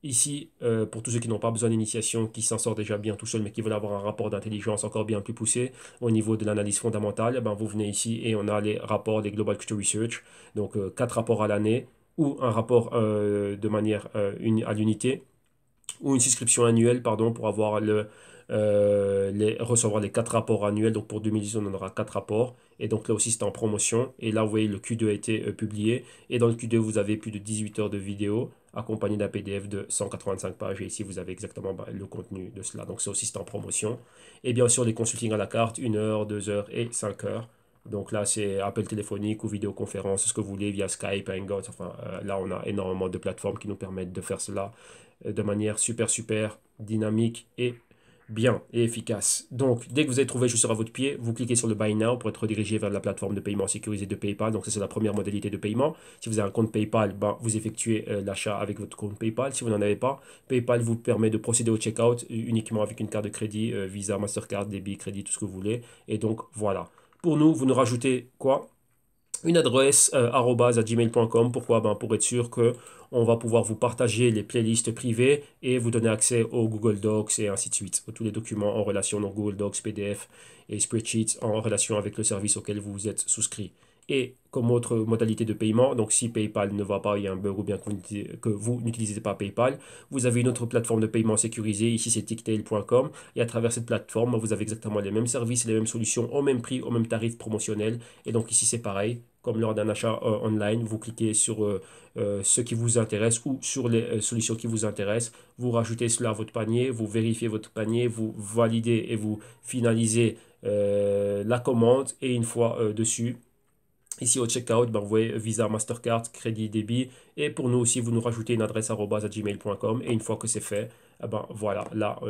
Ici, euh, pour tous ceux qui n'ont pas besoin d'initiation, qui s'en sortent déjà bien tout seul, mais qui veulent avoir un rapport d'intelligence encore bien plus poussé au niveau de l'analyse fondamentale, eh ben, vous venez ici et on a les rapports des Global Culture Research, donc euh, quatre rapports à l'année, ou un rapport euh, de manière à l'unité, ou une souscription annuelle, pardon, pour avoir le, recevoir les quatre rapports annuels. Donc pour 2010, on en aura quatre rapports. Et donc là aussi, c'est en promotion. Et là, vous voyez, le Q2 a été publié. Et dans le Q2, vous avez plus de 18 heures de vidéos accompagné d'un PDF de 185 pages. Et ici, vous avez exactement bah, le contenu de cela. Donc, c'est aussi en promotion. Et bien sûr, des consultings à la carte, 1 heure, 2 heures et 5 heures. Donc là, c'est appel téléphonique ou vidéoconférence, ce que vous voulez, via Skype, Hangouts. Enfin, euh, là, on a énormément de plateformes qui nous permettent de faire cela euh, de manière super, super dynamique et bien et efficace. Donc, dès que vous avez trouvé juste à votre pied, vous cliquez sur le Buy Now pour être redirigé vers la plateforme de paiement sécurisée de PayPal. Donc, ça, c'est la première modalité de paiement. Si vous avez un compte PayPal, ben, vous effectuez euh, l'achat avec votre compte PayPal. Si vous n'en avez pas, PayPal vous permet de procéder au checkout euh, uniquement avec une carte de crédit, euh, Visa, Mastercard, débit, crédit, tout ce que vous voulez. Et donc, voilà. Pour nous, vous nous rajoutez quoi une adresse euh, à gmail.com. Pourquoi ben, Pour être sûr qu'on va pouvoir vous partager les playlists privées et vous donner accès au Google Docs et ainsi de suite, tous les documents en relation, donc Google Docs, PDF et spreadsheets en relation avec le service auquel vous êtes souscrit. Et comme autre modalité de paiement, donc si PayPal ne va pas, il y a un bug ou bien que vous n'utilisez pas PayPal, vous avez une autre plateforme de paiement sécurisée, ici c'est ticktail.com, et à travers cette plateforme, vous avez exactement les mêmes services, les mêmes solutions, au même prix, au même tarif promotionnel, et donc ici c'est pareil, comme lors d'un achat en euh, online, vous cliquez sur euh, euh, ce qui vous intéresse ou sur les solutions qui vous intéressent, vous rajoutez cela à votre panier, vous vérifiez votre panier, vous validez et vous finalisez la commande et une fois dessus, Ici au checkout, ben, vous voyez Visa, Mastercard, Crédit, Débit. Et pour nous aussi, vous nous rajoutez une adresse à gmail.com. Et une fois que c'est fait, eh ben, voilà, là,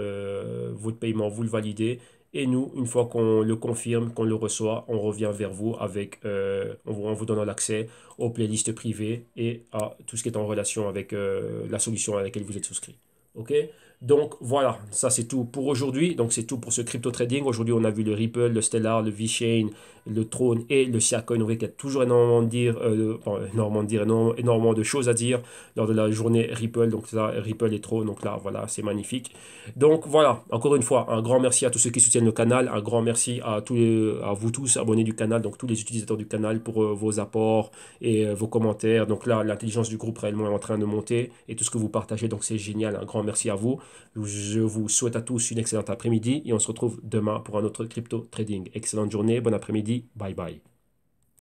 votre paiement, vous le validez. Et nous, une fois qu'on le confirme, qu'on le reçoit, on revient vers vous avec, euh, en vous donnant l'accès aux playlists privées et à tout ce qui est en relation avec euh, la solution à laquelle vous êtes souscrit. Ok Donc voilà, ça c'est tout pour aujourd'hui. Donc c'est tout pour ce crypto trading. Aujourd'hui, on a vu le Ripple, le Stellar, le v chain le trône et le voyez qu'il y a toujours énormément de, dire, euh, énormément, dire de choses à dire lors de la journée Ripple. Donc ça, Ripple et trône donc là, voilà, c'est magnifique. Donc voilà, encore une fois, un grand merci à tous ceux qui soutiennent le canal, un grand merci à, tous à vous tous, abonnés du canal, donc tous les utilisateurs du canal pour euh, vos apports et euh, vos commentaires. Donc là, l'intelligence du groupe réellement est en train de monter et tout ce que vous partagez, donc c'est génial. Un grand merci à vous. Je vous souhaite à tous une excellente après-midi et on se retrouve demain pour un autre crypto trading. Excellente journée, bon après-midi. Bye bye.